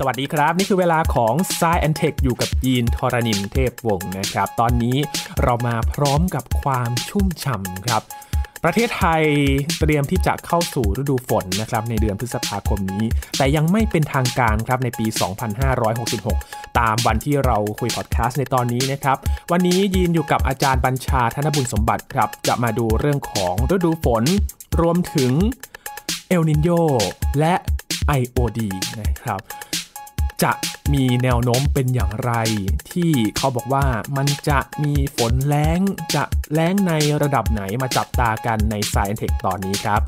สวัสดีครับ นี่คือเวลาของ s ซแอนเทคอยู่กับยีนทรณินเทพวงศ์นะครับ ตอนนี้เรามาพร้อมกับความชุ่มฉ่ำครับ ประเทศไทยเตรียมที่จะเข้าสู่ฤดูฝนนะครับในเดือนพฤษภาคมนี้ แต่ยังไม่เป็นทางการครับในปี 2566 ตามวันที่เราคุยพอดแคสต์ในตอนนี้นะครับ วันนี้ยีนอยู่กับอาจารย์บัญชาธนบุญสมบัติครับ จะมาดูเรื่องของฤดูฝนรวมถึงเอลนินโยและ IOD นะครับจะมีแนวโน้มเป็นอย่างไร ที่เขาบอกว่ามันจะมีฝนแล้ง จะแล้งในระดับไหนมาจับตากันในสายเทคตอนนี้ครับ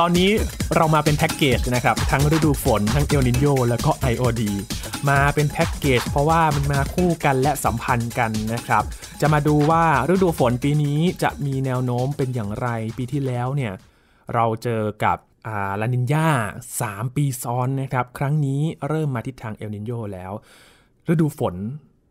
ตอนนี้เรามาเป็นแพ็กเกจนะครับ ทั้งฤดูฝน ทั้งเอลนินโยแล้วก็ IOD มาเป็นแพ็กเกจเพราะว่ามันมาคู่กันและสัมพันธ์กันนะครับ จะมาดูว่าฤดูฝนปีนี้จะมีแนวโน้มเป็นอย่างไรปีที่แล้วเนี่ย เราเจอกับลานินยา3 ปีซ้อนนะครับ ครั้งนี้เริ่มมาทิศทางเอลนินโยแล้วฤดูฝน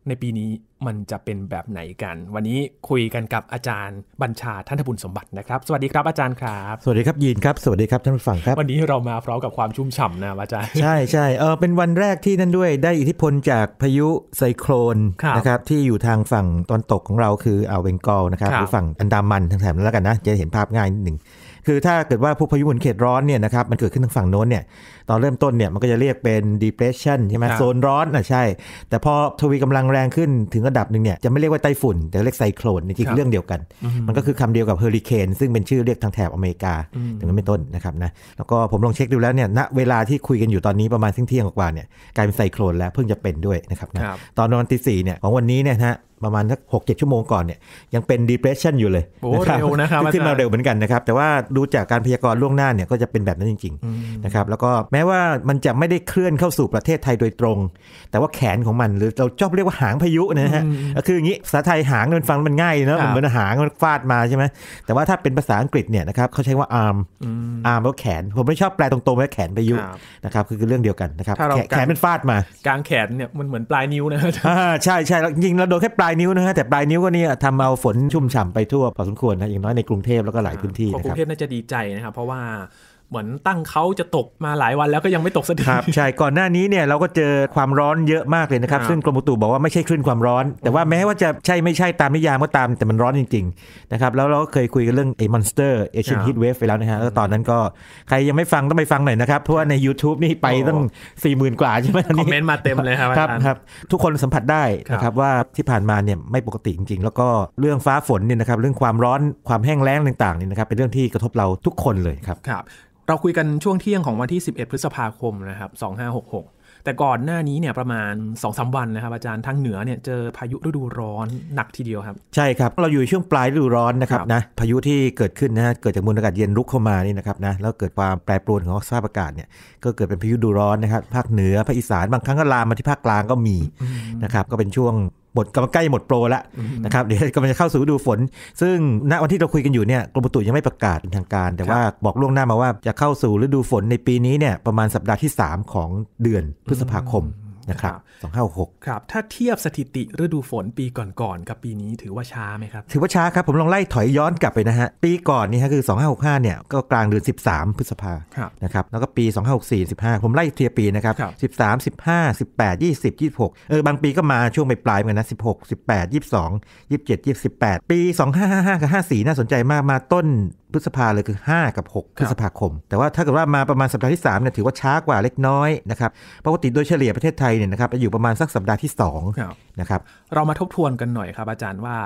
ในปีนี้มันจะเป็นแบบไหนกัน วันนี้คุยกันกับอาจารย์บัญชาท่านทบุญสมบัตินะครับ สวัสดีครับอาจารย์ครับสวัสดีครับยีนครับสวัสดีครับท่านผู้ฟังครับ วันนี้เรามาพร้อมกับความชุ่มฉ่ำนะอาจารย์ใช่ใช่เออเป็นวันแรกที่นั่นด้วยได้อิทธิพลจากพายุไซโคลนนะครับที่อยู่ทางฝั่งตอนตกของเราคืออ่าวเบงกอลนะครับหรือฝั่งอันดามันทางแถบนั้นแล้วกันนะ จะเห็นภาพง่ายนิดหนึ่งคือถ้าเกิดว่าพวกพายุหมุนเขตร้อนเนี่ยนะครับมันเกิดขึ้นทางฝั่งโน้นเนี่ยตอนเริ่มต้นเนี่ยมันก็จะเรียกเป็น depression ใช่ไหมโซนร้อนอ่ะใช่ แต่พอทวีกำลังแรงขึ้นถึงระดับหนึ่งเนี่ยจะไม่เรียกว่าไต้ฝุ่น แต่เรียกไซโคลนจริงเรื่องเดียวกัน มันก็คือคำเดียวกับเฮอริเคนซึ่งเป็นชื่อเรียกทางแถบอเมริกา ถึงเป็นต้นนะครับนะแล้วก็ผมลองเช็คดูแล้วเนี่ยณเวลาที่คุยกันอยู่ตอนนี้ประมาณเที่ยงกว่าเนี่ยกลายเป็นไซโคลนแล้วเพิ่งจะเป็นด้วยนะครับนะตอนนอนตีสี่เนี่ยของวันนี้เนี่ยฮะประมาณสักหกเจ็ดชั่วโมงก่อนเนี่ยยังเป็น depression อยู่เลยโอ้เร็วนะครับขึ้นมาเร็วเหมือนกันนะครับแต่ว่าดูจากการพยากรณ์ล่วงหน้าเนี่ยก็จะเป็นแบบนั้นจริงๆนะครับแล้วก็แม้ว่ามันจะไม่ได้เคลื่อนเข้าสู่ประเทศไทยโดยตรง แต่ว่าแขนของมันหรือเราชอบเรียกว่าหางพายุนะฮะ ก็คืออย่างนี้ ภาษาไทยหางมันฟังมันง่ายเนาะเหมือนหางมันฟาดมาใช่ไหมแต่ว่าถ้าเป็นภาษาอังกฤษเนี่ยนะครับเขาใช้ว่า arm arm แล้วแขน ผมไม่ชอบแปลตรงๆ ว่าแขนพายุนะครับคือเรื่องเดียวกันนะครับ แขนมันฟาดมากลางแขนเนี่ยมันเหมือนปลายนิ้วนะใช่ใช่จริงเราโดนแค่ปลายนิ้วนะฮะ แต่ปลายนิ้วก็นี่ทำเอาฝนชุ่มฉ่ำไปทั่วพอสมควรนะ อย่างน้อยในกรุงเทพแล้วก็หลายพื้นที่นะครับกรุงเทพน่าจะดีใจนะครับ เพราะว่าเหมือน ตั้งเขาจะตกมาหลายวันแล้วก็ยังไม่ตกสักทีครับ ใช่ ก่อนหน้านี้เนี่ยเราก็เจอ ความร้อนเยอะมากเลยนะครับ ซึ่งกรมอุตุบอกว่าไม่ใช่คลื่นความร้อน แต่ว่าแม้ว่าจะใช่ไม่ใช่ตามนิยามก็ตามแต่มันร้อนจริงๆนะครับ แล้วเราก็เคยคุยกันเรื่องไอ้มอนสเตอร์ เอเชียนฮีทเวฟไปแล้วนะฮะแล้วตอนนั้นก็ใครยังไม่ฟังต้องไปฟังหน่อยนะครับ เพราะว่าใน YouTube นี่ไปตั้ง4ี่หมื่นกว่าใช่ไหมคอมเมนต์มาเต็มเลยครับครับครับทุกคนสัมผัสได้นะครับว่าที่ผ่านมาเนี่ยไม่ปกติจริงๆ แล้วก็เรื่องฟ้าฝนเนี่ยนะครับเรื่องความร้อนความแห้งแล้งต่างๆเนี่ยนะครับเป็นเรื่องที่กระทบเราทุกคนเลยครับครับเราคุยกันช่วงเที่ยง ของวันที่ 11 พฤษภาคมนะครับ2566 แต่ก่อนหน้านี้เนี่ยประมาณ2อสวันนะครับอาจารย์ทางเหนือเนี่ยเจอพายุฤดูร้อนหนักทีเดียวครับ ใช่ครับเราอยู่ช่วงปลายฤดูร้อนนะครับนะพายุที่เกิดขึ้นนะฮะเกิดจากมวลอากาศเย็นลุกเข้ามานี่นะครับนะแล้วเกิดความแปรปรวนของสภาพอากาศเนี่ยก็เกิดเป็นพายุฤดูร้อนนะครับภาคเหนือภาคอีสานบางครั้งก็ลามมาที่ภาคกลางก็มีนะครับก็เป็นช่วงหมดกำลังใกล้หมดโปรแล้วนะครับเดี๋ยวกำลังจะเข้าสู่ฤดูฝน ซึ่งณวันที่เราคุยกันอยู่เนี่ยกรมตุยังไม่ประกาศเป็นทางการ แต่ว่าบอกล่วงหน้ามาว่าจะเข้าสู่ฤดูฝนในปีนี้เนี่ยประมาณสัปดาห์ที่ 3 ของเดือนพฤษภาคมนะครับ2566ครับ ถ้าเทียบสถิติฤดูฝนปีก่อนๆกับปีนี้ถือว่าช้าไหมครับ ถือว่าช้าครับ ผมลองไล่ถอยย้อนกลับไปนะฮะ ปีก่อนนี่ฮะคือ 2565เนี่ยก็กลางเดือน13 พฤษภาคนะครับ แล้วก็ปี 2564 15 ผมไล่เทียบปีนะครับบ13 15 18 20 26เออบางปีก็มาช่วงปลายเหมือนกันนะ 16 18 22 27 28 ปี 2555กับ54 น่าสนใจมากมาต้นพฤษภาเลยคือ 5 กับ 6 พฤษภาคม แต่ว่าถ้าเกิดว่ามาประมาณสัปดาห์ที่3เนี่ยถือว่าช้ากว่าเล็กน้อยนะครับปกติโดยเฉลี่ยประเทศไทยเนี่ยนะครับอยู่ประมาณสักสัปดาห์ที่2นะครับเรามาทบทวนกันหน่อยครับอาจารย์ว่า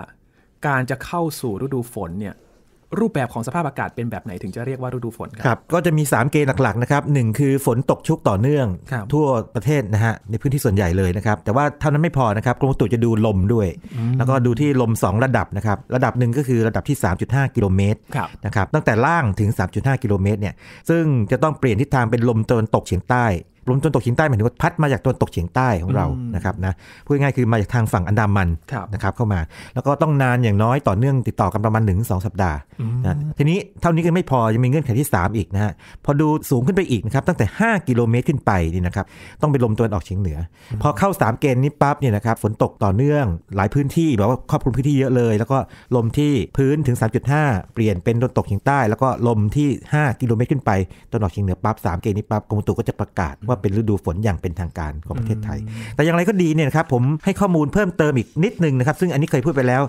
การจะเข้าสู่ฤดูฝนเนี่ยรูปแบบของสภาพอากาศเป็นแบบไหนถึงจะเรียกว่าฤดูฝนครับก็จะมี 3 เกณฑ์หลัก ๆ นะครับหคือฝนตกชุกต่อเนื่อง ทั่วประเทศนะฮะในพื้นที่ส่วนใหญ่เลยนะครับ แต่ว่าเท่านั้นไม่พอนะครับกรมุตุจะดูลมด้วย แล้วก็ดูที่ลม 2 ระดับนะครับ ระดับหนึ่งก็คือระดับที่ 3.5กิโลเมตรนะครับตั้งแต่ล่างถึง3.5กิโลเมตรเนี่ยซึ่งจะต้องเปลี่ยนทิศทางเป็นลมตะวันตกเฉียงใต้ลมตะวันตกเฉียงใต้ หมายถึงว่าพัดมาจากตะวันตกเฉียงใต้ของเรานะครับนะพูดง่ายคือมาจากทางฝั่งอันดามันนะครับเข้ามา แล้วก็ต้องนานอย่างน้อยต่อเนื่องติดต่อกันประมาณหนึ่งสองสัปดาห์นะทีนี้เท่านี้ก็ไม่พอ ยังมีเงื่อนไขที่ 3 อีกนะฮะพอดูสูงขึ้นไปอีกนะครับตั้งแต่ 5 กิโลเมตรขึ้นไปนี่นะครับต้องเป็นลมตะวันออกเฉียงเหนือ พอเข้า 3 เกณฑ์นี้ปั๊บเนี่ยนะครับ ฝนตกต่อเนื่องหลายพื้นที่แบบว่าครอบคลุมพื้นที่เยอะเลย แล้วก็ลมที่พื้นถึง 3.5 เปลี่ยนเป็นตะวันตกเฉียงใต้แล้วก็ลมที่ 5 กิโลเมตร ขึ้นไปตะวันออกเฉียงเหนือปั๊บ3เกณฑ์นี้ปั๊บกรมตุก็จะประกาศว่าว่าเป็นฤดูฝนอย่างเป็นทางการของประเทศไทย แต่อย่างไรก็ดีเนี่ยครับ ผมให้ข้อมูลเพิ่มเติมอีกนิดนึงนะครับ ซึ่งอันนี้เคยพูดไปแล้ว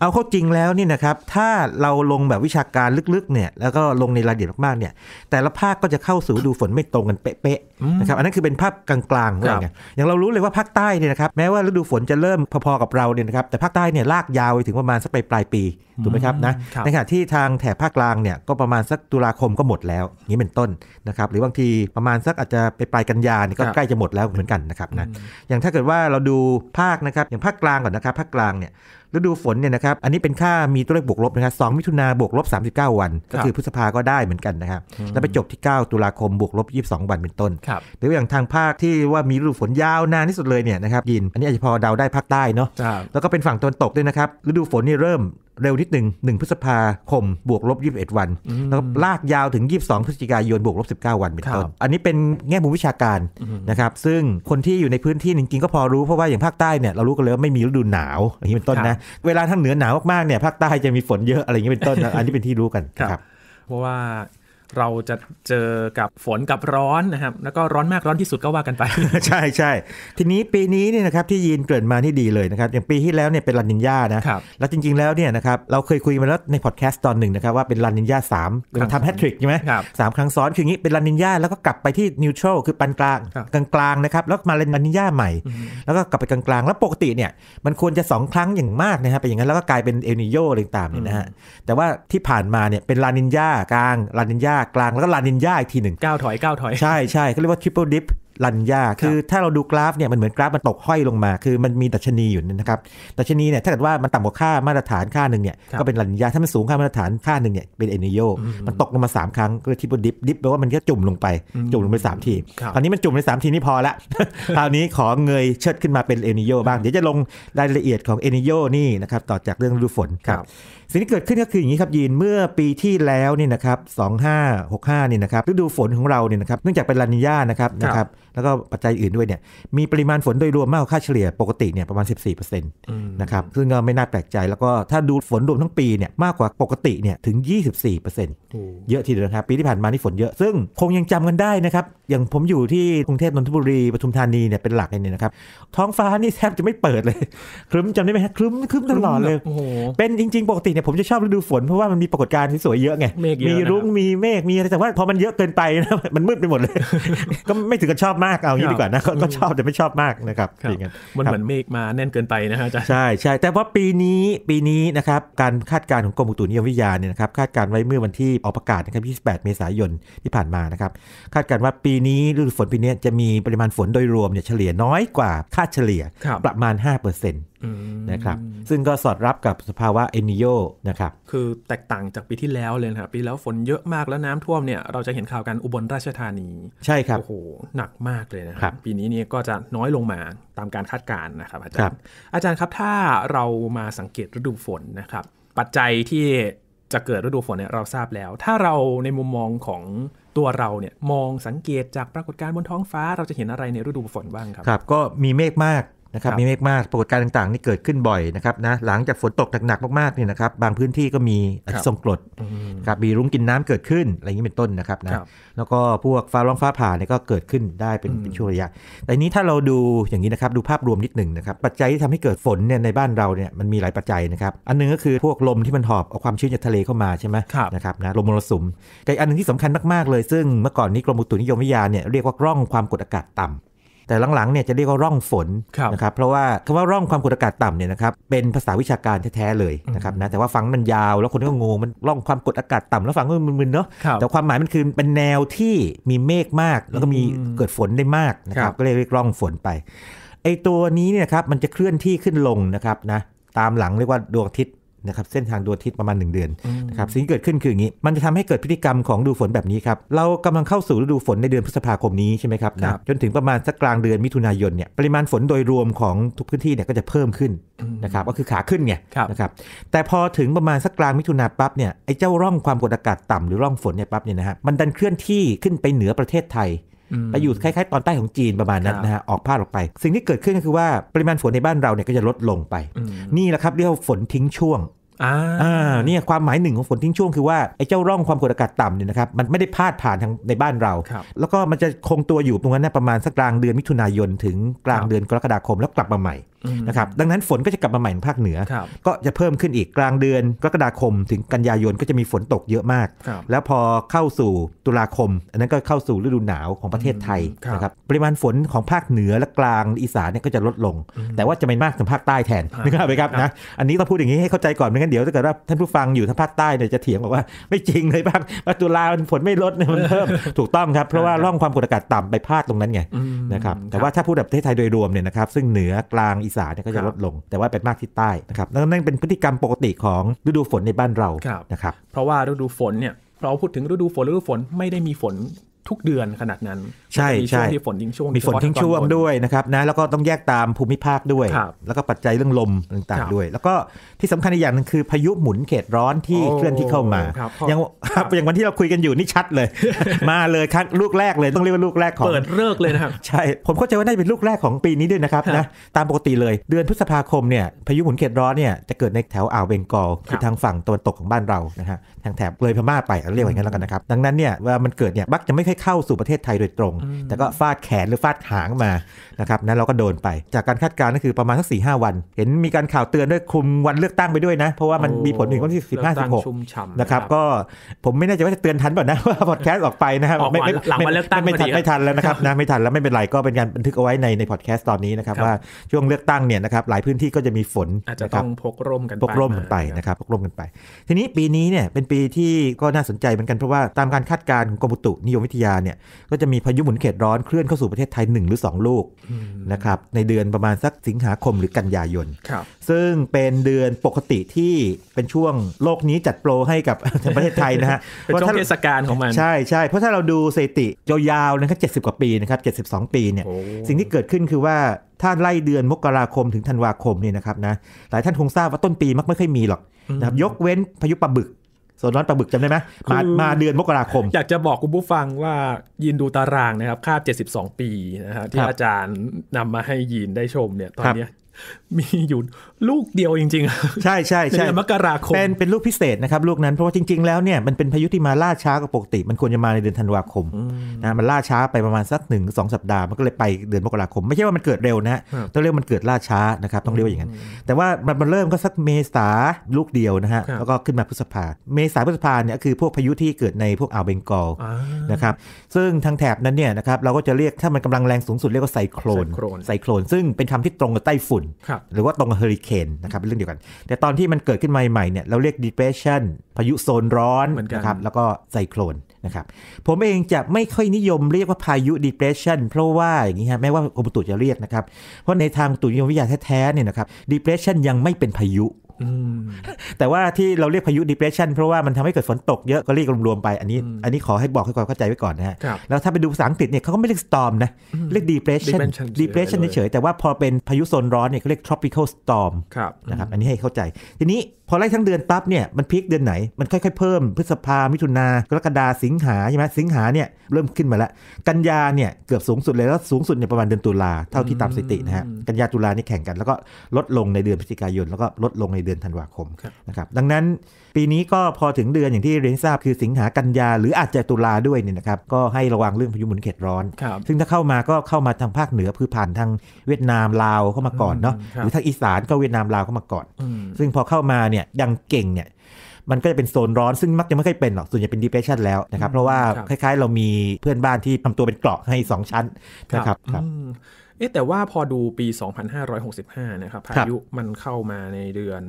เอาเข้าจริงแล้วนี่นะครับ ถ้าเราลงแบบวิชาการลึกๆเนี่ยแล้วก็ลงในรายละเอียดมากๆเนี่ยแต่ละภาคก็จะเข้าสู่ฤดูฝนไม่ตรงกันเป๊ะนะครับอันนั้นคือเป็นภาพกลางๆอะไรเงี้ยอย่างเรารู้เลยว่าภาคใต้เนี่ยนะครับแม้ว่าฤดูฝนจะเริ่มพอๆกับเราเนี่ยนะครับแต่ภาคใต้เนี่ยลากยาวไปถึงประมาณสักปลายปลายปีถูกไหมครับนะในขณะที่ทางแถบภาคกลางเนี่ยก็ประมาณสักตุลาคมก็หมดแล้วนี้เป็นต้นนะครับหรือบางทีประมาณสักอาจจะไปปลายกันยานี่ก็ใกล้จะหมดแล้วเหมือนกันนะครับนะอย่างถ้าเกิดว่าเราดูภาคนะครับอย่างภาคกลางก่อนนะครับภาคกลางเนี่ยฤดูฝนเนี่ยนะครับ อันนี้เป็นค่ามีตัวเลขบวกลบนะครับสมิถุนาบวกลบ39 วัน ก็คือพฤษภาก็ได้เหมือนกันนะครับ แล้วไปจบที่ 9 ตุลาคมบวกลบ 22วันเป็นต้น หรืออย่างทางภาคที่ว่ามีฤดูฝนยาวนานที่สุดเลยเนี่ยนะครับ ยิน อันนี้อาจจะพอเดาได้ภาคใต้เนาะ แล้วก็เป็นฝั่งตะวันตกด้วยนะครับ ฤดูฝนนี่เริ่มเร็วนิดหนึ่ง 1 พฤษภาคม บวกลบ 21 วัน แล้วลากยาวถึง 22 พฤศจิกายน บวกลบ 19 วัน เป็นต้น อันนี้เป็นแง่มุมวิชาการนะครับ ซึ่งคนที่อยู่ในพื้นที่จริงๆ ก็พอรู้ เพราะว่าอย่างภาคใต้เนี่ย เรารู้กันเลยว่าไม่มีฤดูหนาวอย่างนี้เป็นต้นนะ เวลาทางเหนือหนาวมากๆ เนี่ย ภาคใต้จะมีฝนเยอะอะไรอย่างนี้เป็นต้น อันนี้เป็นที่รู้กันครับ เพราะว่าเราจะเจอกับฝนกับร้อนนะครับแล้วก็ร้อนมากร้อนที่สุดก็ว่ากันไปใช่ใช่ทีนี้ปีนี้เนี่ยนะครับที่ยีนเกิดมานี่ดีเลยนะครับอย่างปีที่แล้วเนี่ยเป็นลานินยานะแล้วจริงๆแล้วเนี่ยนะครับเราเคยคุยมาแล้วในพอดแคสต์ตอนหนึ่งนะครับว่าเป็นลานินยาสามทำแฮตทริกใช่ไหมสามครั้งซ้อนคืออย่างนี้เป็นลานินยาแล้วก็กลับไปที่นิวทรัลคือปานกลางกลางๆนะครับแล้วมาเลนลานินยาใหม่ แล้วก็กลับไปกลางๆ แล้วปกติเนี่ยมันควรจะ 2 ครั้งอย่างมากนะฮะไปอย่างนั้นแล้วก็กลายเป็นเอลนิโยอะไรต่างๆเนี่ยนะฮะแต่ว่าที่ผ่านมาเนี่ยเป็นลานินญากลางลานินญาากลางแล้วก็ลานินยาอีกทีหนึ่งก้าวถอยก้าวถอยใช่ใช่เขาเรียกว่าทริปเปิลดิฟลันยาคือถ้าเราดูกราฟเนี่ยมันเหมือนกราฟมันตกห้อยลงมา คือมันมีดัชนีอยู่นะครับดัชนีเนี่ยถ้าเกิดว่ามันต่ำกว่าค่ามาตรฐานค่าหนึ่งเนี่ยก็เป็นลันยาถ้ามันสูงค่ามาตรฐานค่าหนึ่งเนี่ยเป็นเอเนโยมันตกลงมา 3 ครั้ง ก็เลยทิปดิฟดิฟแปลว่ามันก็จุ่มลงไป จุ่มลงไป 3 ทีคราวนี้มันจุ่มไป3ทีนี่พอละคราวนี้ขอเงยเชิดขึ้นมาเป็นเอเนโยบ้างเดี๋ยวจะลงรายละเอียดของเอเนโยนี่นะครับต่อจากเรื่องฤดูฝนครับสิ่งที่เกิดขึ้นก็คืออย่างนี้ครับยีนเมื่อปีที่แล้วนี่นะครับ 2565 นี่นะครับ ฤดูฝนของเรา เนี่ยนะครับเนื่องจากเป็นลานิญานะครับนะครับแล้วก็ปัจจัยอื่นด้วยเนี่ยมีปริมาณฝนโดยรวมมากกว่าค่าเฉลี่ย ปกติเนี่ยประมาณ 14%นะครับซึ่งก็ไม่น่าแปลกใจ แล้วก็ถ้าดูฝนรวมทั้งปีเนี่ยมากกว่าปกติเนี่ยถึง 24%เยอะทีเดียวครับ ปีที่ผ่านมานี่ฝนเยอะซึ่งคงยังจำกันได้นะครับ อย่างผมอยู่ที่กรุงเทพนนทบุรีปทุมธานีเนี่ยเป็นหลักเลยนี่ยนะครับท้องฟ้านี่แทบจะไม่เปิดเลย ครึ้มจำได้ไหมฮะครึ้มครึ้มตลอดเลยเป็นจริง ๆ ปกติเนี่ยผมจะชอบฤดูฝนเพราะว่ามันมีปรากฏการณ์ที่สวยเยอะไงมีรุ้งมีเมฆมีอะไรแต่ว่าพอมันเยอะเกินไปนะมันมืดไปหมดเลย ก็ไม่ถึงกับชอบมาก เอาอย่างนี้ดีกว่านะก็ชอบ แต่ไม่ชอบมากนะครับอย่างเงี้ยมันเหมือนเมฆมา แน่นเกินไปนะฮะอาจารย์ใช่ใช่ แต่ว่าปีนี้ปีนี้นะครับการคาดการณ์ของกรมอุตุนิยมวิทยาเนี่ยนะครับคาดการณ์ไว้เมื่อวันที่ออกประกาศนะครับ28 เมษายนที่ผ่านมานะครับคาดการณ์ว่าปีนี้ฤดูฝนปีนี้จะมีปริมาณฝนโดยรวมเนี่ยเฉลี่ยน้อยกว่าคาดเฉลี่ยประมาณ5%นนะครับซึ่งก็สอดรับกับสภาวะเอนิโยนะครับคือแตกต่างจากปีที่แล้วเลยนะครับปีแล้วฝนเยอะมากแล้วน้ำท่วมเนี่ยเราจะเห็นข่าวกันอุบลราชธานี ใช่ครับโอ้โหหนักมากเลยนะครับ ปีนี้เนี่ยก็จะน้อยลงมาตามการคาดการณ์นะครับอาจารย์อาจารย์ครับถ้าเรามาสังเกตฤดูฝนนะครับปัจจัยที่จะเกิดฤดูฝนเนี่ยเราทราบแล้ว ถ้าเราในมุมมองของตัวเราเนี่ยมองสังเกตจากปรากฏการณ์บนท้องฟ้า เราจะเห็นอะไรในฤดูฝนบ้างครับครับก็มีเมฆมากนะครับมีเมฆมากปรากฏการณ์ต่างๆ นี่เกิดขึ้นบ่อยนะครับนะหลังจากฝนตกหนักๆมากๆเนี่ยนะครับ บางพื้นที่ก็มีอาจจะงกรดครับมีรุ้งกินน้ำเกิดขึ้นอะไรอย่างนี้เป็นต้นนะครับนะแล้วก็พวกฟ้าร้องฟ้าผ่าเนี่ยก็เกิดขึ้นได้เป็นเป็นช่วงระยะแต่นี้ถ้าเราดูอย่างนี้นะครับดูภาพรวมนิดหนึ่งนะครับปัจจัยที่ทำให้เกิดฝนเนี่ยในบ้านเราเนี่ยมันมีหลายปัจจัยนะครับ อันนึงก็คือพวกลมที่มันหอบเอาความชื้นจากทะเลเข้ามาใช่ไหมนะครับนะลมมรสุมแต่อันนึงที่สำคัญมากๆเลยซึ่งเมื่อก่อนนี้กรมอุตุนิยมวิทยาเนี่ยเรียกว่าร่องความกดอากาศต่ำแต่หลังๆเนี่ยจะเรียกว่าร่องฝนนะครับเพราะว่าคำว่าร่องความกดอากาศต่ำเนี่ยนะครับเป็นภาษาวิชาการแท้ๆเลยนะครับนะแต่ว่าฟังมันยาวแล้วคนก็งงมันร่องความกดอากาศต่ำ แล้วฟังก็มึนๆเนาะแต่ความหมายมันคือเป็นแนวที่มีเมฆมาก แล้วก็มีเกิดฝนได้มากนะครับก็เลยเรียกร่องฝนไป ไอตัวนี้เนี่ยครับมันจะเคลื่อนที่ขึ้นลงนะครับนะตามหลังเรียกว่าดวงอาทิตย์นะครับเส้นทางดวงอาทิตย์ประมาณ 1 เดือนนะครับสิ่งที่เกิดขึ้นคืออย่างนี้มันจะทำให้เกิดพฤติกรรมของดูฝนแบบนี้ครับเรากำลังเข้าสู่ฤดูฝนในเดือนพฤษภาคมนี้ใช่ไหมครับรบจนถึงประมาณสักกลางเดือนมิถุนายนเนี่ยปริมาณฝนโดยรวมของทุกพื้นที่เนี่ยก็จะเพิ่มขึ้นนะครับก็คือขาขึ้นไงนะครับแต่พอถึงประมาณสักกลางมิถุนาปั๊บเนี่ยไอ้เจ้าร่องความกดอากาศต่ำหรือร่องฝนเนี่ยปั๊บเนี่ยนะฮะมันดันเคลื่อนที่ขึ้นไปเหนือประเทศไทยไปอยู่คล้ายๆตอนใต้ของจีนประมาณนั้นนะฮะออกพาดออกไป สิ่งที่เกิดขึ้นก็คือว่าปริมาณฝนในบ้านเราเนี่ยก็จะลดลงไป นี่แหละครับเรียกว่าฝนทิ้งช่วงอ่าเนี่ยความหมายหนึ่งของฝนทิ้งช่วงคือว่าไอ้เจ้าร่องความกดอากาศต่ำเนี่ยนะครับมันไม่ได้พาดผ่านทางในบ้านเรา แล้วก็มันจะคงตัวอยู่ตรงนั้นประมาณสักกลางเดือนมิถุนายนถึงกลางเดือนกรกฎาคมแล้วกลับมาใหม่นะครับดังนั้นฝนก็จะกลับมาใหม่ในภาคเหนือ ก็จะเพิ่มขึ้นอีกกลางเดือนกรกฎาคม ถึงกันยายนก็จะมีฝนตกเยอะมาก แล้วพอเข้าสู่ตุลาคมอันนั้นก็เข้าสู่ฤดูหนาวของประเทศไทยนะครับปริมาณฝนของภาคเหนือและกลางอีสานเนี่ยก็จะลดลง แต่ว่าจะไม่มากถึงภาคใต้แทนนะครับไปครับนะอันนี้ต้องพูดอย่างนี้ให้เข้าใจก่อนไม่งั้นเดี๋ยวถ้าเกิดว่าท่านผู้ฟังอยู่ทางภาคใต้เนี่ยจะเถียงบอกว่าไม่จริงเลยบ้าาตุลาฝนไม่ลดมันเพิ่มถูกต้องครับ เพราะว่าร่องความกดอากาศต่ำไปพาดตรงนั้นไงนะครับแต่ว่าถ้าพูดแบบประเทศไทยโดยรวมเนี่ยนะครับซึ่งเหนือกลางอีสานเนี่ยก็จะลดลงแต่ว่าเป็นมากที่ใต้นะครับ นั่นเป็นพฤติกรรมปกติของฤดูฝนในบ้านเรานะครับ เพราะว่าฤดูฝนเนี่ยเราพูดถึงฤดูฝนฤดูฝนไม่ได้มีฝนทุกเดือนขนาดนั้นใช่ใช่มีฝนทิ้งช่วงมีฝนทิ้งช่วงด้วยนะครับนะแล้วก็ต้องแยกตามภูมิภาคด้วย แล้วก็ปัจจัยเรื่องลมต่างๆด้วย แล้วก็ที่สำคัญอีกอย่างนึงคือ พายุหมุนเขตร้อนที่เคลื่อนที่เข้ามายังอย่างวันที่เราคุยกันอยู่นี่ชัดเลยมาเลยครั้งลูกแรกเลยต้องเรียกว่าลูกแรกของเปิดเลิกเลยนะครับใช่ผมเข้าใจว่าน่าจะเป็นลูกแรกของปีนี้ด้วยนะครับนะตามปกติเลยเดือนพฤษภาคมเนี่ยพายุหมุนเขตร้อนเนี่ยจะเกิดในแถวอ่าวเบงกอลคือทางฝั่งตะวันตกของบ้านเรานะฮะทางแถบเลยพม่าไปเรียกอย่างนั้นแล้วกันนะครับดังนั้นเนี่ยว่ามันเกิดเนี่ยมักจะไม่ค่อยเข้าสู่ประเทศไทยโดยตรง แต่ก็ฟาดแขนหรือฟาดหางมา นะครับนั้นเราก็โดนไป จากการคาดการณ์ก็คือประมาณสักสี่ห้าวัน เห็นมีการข่าวเตือนด้วยคุมวันเลือกตั้งไปด้วยนะ เพราะว่ามันมีผลถึงวันที่สิบห้าสิบหกนะครับ ก็ผมไม่แน่ใจว่าจะเตือนทันเปล่านะว่าพอดแคสต์ออกไปนะครับไม่หลังวันเลือกตั้งไม่ทันไม่ทันแล้วนะครับนะไม่ทันแล้วไม่เป็นไรก็เป็นการบันทึกเอาไว้ในในพอดแคสต์ตอนนี้นะครับว่าช่วงเลือกตั้งเนี่ยนะครับหลายพื้นที่ก็จะมีฝน อาจจะต้องพกร่มกันพกร่มกันไปนะครับพกร่มกันไป ทีนี้ปีนี้เนี่ยเป็นปีที่ก็น่าสนใจเหมือนกัน เพราะว่า ตามการคาดการณ์กรมอุตุนิยมวิทยาเนี่ยก็จะมีพายุหมุนเขตร้อนเคลื่อนเข้าสู่ประเทศไทย 1 หรือ 2 ลูกนะครับในเดือนประมาณสักสิงหาคมหรือกันยายน ซึ่งเป็นเดือนปกติที่เป็นช่วงโลกนี้จัดโปรให้กับประเทศไทยนะฮะเป็นช่วงเทศกาลของมัน ใช่ใช่เพราะถ้าเราดูสถิติยาวๆนะครับเจ็ดสิบกว่าปีนะครับเจ็ดสิบองปีเนี่ยสิ่งที่เกิดขึ้นคือว่าถ้าไล่เดือนมกราคมถึงธันวาคมเนี่ยนะครับนะหลายท่านคงทราบว่าต้นปีมักไม่ค่อยมีหรอกนะครับยกเว้นพายุปลาบึกโซนร้อนปลาบึกจำได้ไหมมามาเดือนมกราคม อยากจะบอกคุณผู้ฟังว่ายินดูตารางนะครับคาบ 72 ปีนะฮะที่อาจารย์นำมาให้ยินได้ชมเนี่ยตอนนี้มีอยู่ลูกเดียวจริง ๆ ใช่ใช่ใช่มกราคมเป็นเป็นลูกพิเศษนะครับลูกนั้นเพราะว่าจริง ๆแล้วเนี่ยมันเป็นพายุที่มาล่าช้ากว่าปกติมันควรจะมาในเดือนธันวาคมนะมันล่าช้าไปประมาณสักหนึ่งสองสัปดาห์มันก็เลยไปเดือนมกราคม ไม่ใช่ว่ามันเกิดเร็วนะต้องเรียกมันเกิดล่าช้านะครับต้องเรียกว่าอย่างนั้นแต่ว่ามันเริ่มก็สักเมษาลูกเดียวนะฮะแล้วก็ขึ้นมาพฤษภา เมษาพฤษภาเนี่ยคือพวกพายุที่เกิดในพวกอ่าวเบงกอลนะครับซึ่งทางแถบนั้นเนี่ยนะครับเราก็จะเรียกถ้ามันกำลังแรงสูงสุดเรียกว่าไซโคลนไซโคลนซึ่งเป็นคำที่ตรงกับไต้ฝุ่นรหรือว่าตรงเฮอริเคนนะครับเป็นเรื่องเดียวกัน แต่ตอนที่มันเกิดขึ้นใหม่ๆเนี่ยเราเรียก depression พายุโซนร้อนนนะครับแล้วก็ไซโคลนนะครับผมเองจะไม่ค่อยนิยมเรียกว่าพายุ depression เพราะว่าอย่างนี้ฮะแม้ว่ากรมตุจะเรียกนะครับ เพราะในทางตุนิยมวิทยาแท้ๆเนี่ยนะครับ depression ยังไม่เป็นพายุแต่ว่าที่เราเรียกพายุ depression เพราะว่ามันทำให้เกิดฝนตกเยอะก็เรียกรวมๆไปอันนี้อันนี้ขอให้บอกให้ความเข้าใจไว้ก่อนนะฮะแล้วถ้าไปดูภาษาอังกฤษเนี่ยเขาก็ไม่เรียก storm นะเรียก depression depression เฉยๆแต่ว่าพอเป็นพายุโซนร้อนเนี่ยเขาเรียก tropical storm นะครับอันนี้ให้เข้าใจ ทีนี้พอไล่ทั้งเดือนปั๊บเนี่ยมันพีคเดือนไหน มันค่อยๆเพิ่มพฤษภามิถุนากรกฎาสิงหาใช่ไหมสิงหาเนี่ยเริ่มขึ้นมาแล้ว กันยาเนี่ยเกือบสูงสุดเลยแล้วสูงสุดเนี่ยประมาณเดือนตุลาเท่าที่ตามสถิตินะฮะกันยาตุลานี่แข่งกันแล้วก็ลดลงในเดือนพฤศจิกายนแล้วก็ลดลงในเดือนดือนธันวาคมนะครับดังนั้นปีนี้ก็พอถึงเดือนอย่างที่เรนทราบคือสิงหากันยาหรืออาจจะตุลาด้วยเนี่ยนะครับก็ให้ระวังเรื่องพายุหมุนเขตร้อน ซึ่งถ้าเข้ามาก็เข้ามาทางภาคเหนือคือผ่านทางเวียดนามลาวเข้ามาก่อนเนาะหรือทางอีสานก็เวียดนามลาวเข้ามาก่อน ซึ่งพอเข้ามาเนี่ยยังเก่งเนี่ยมันก็จะเป็นโซนร้อนซึ่งมักจะไม่ค่อยเป็นหรอกส่วนใหญ่เป็น depression แล้วนะครับเพราะว่าคล้าย ๆ เรามีเพื่อนบ้านที่ทำตัวเป็นเกราะให้ 2 ชั้นนะครับเอ๊ะแต่ว่าพอดูปี 2565นะครับพายุมันเข้ามาในเดือน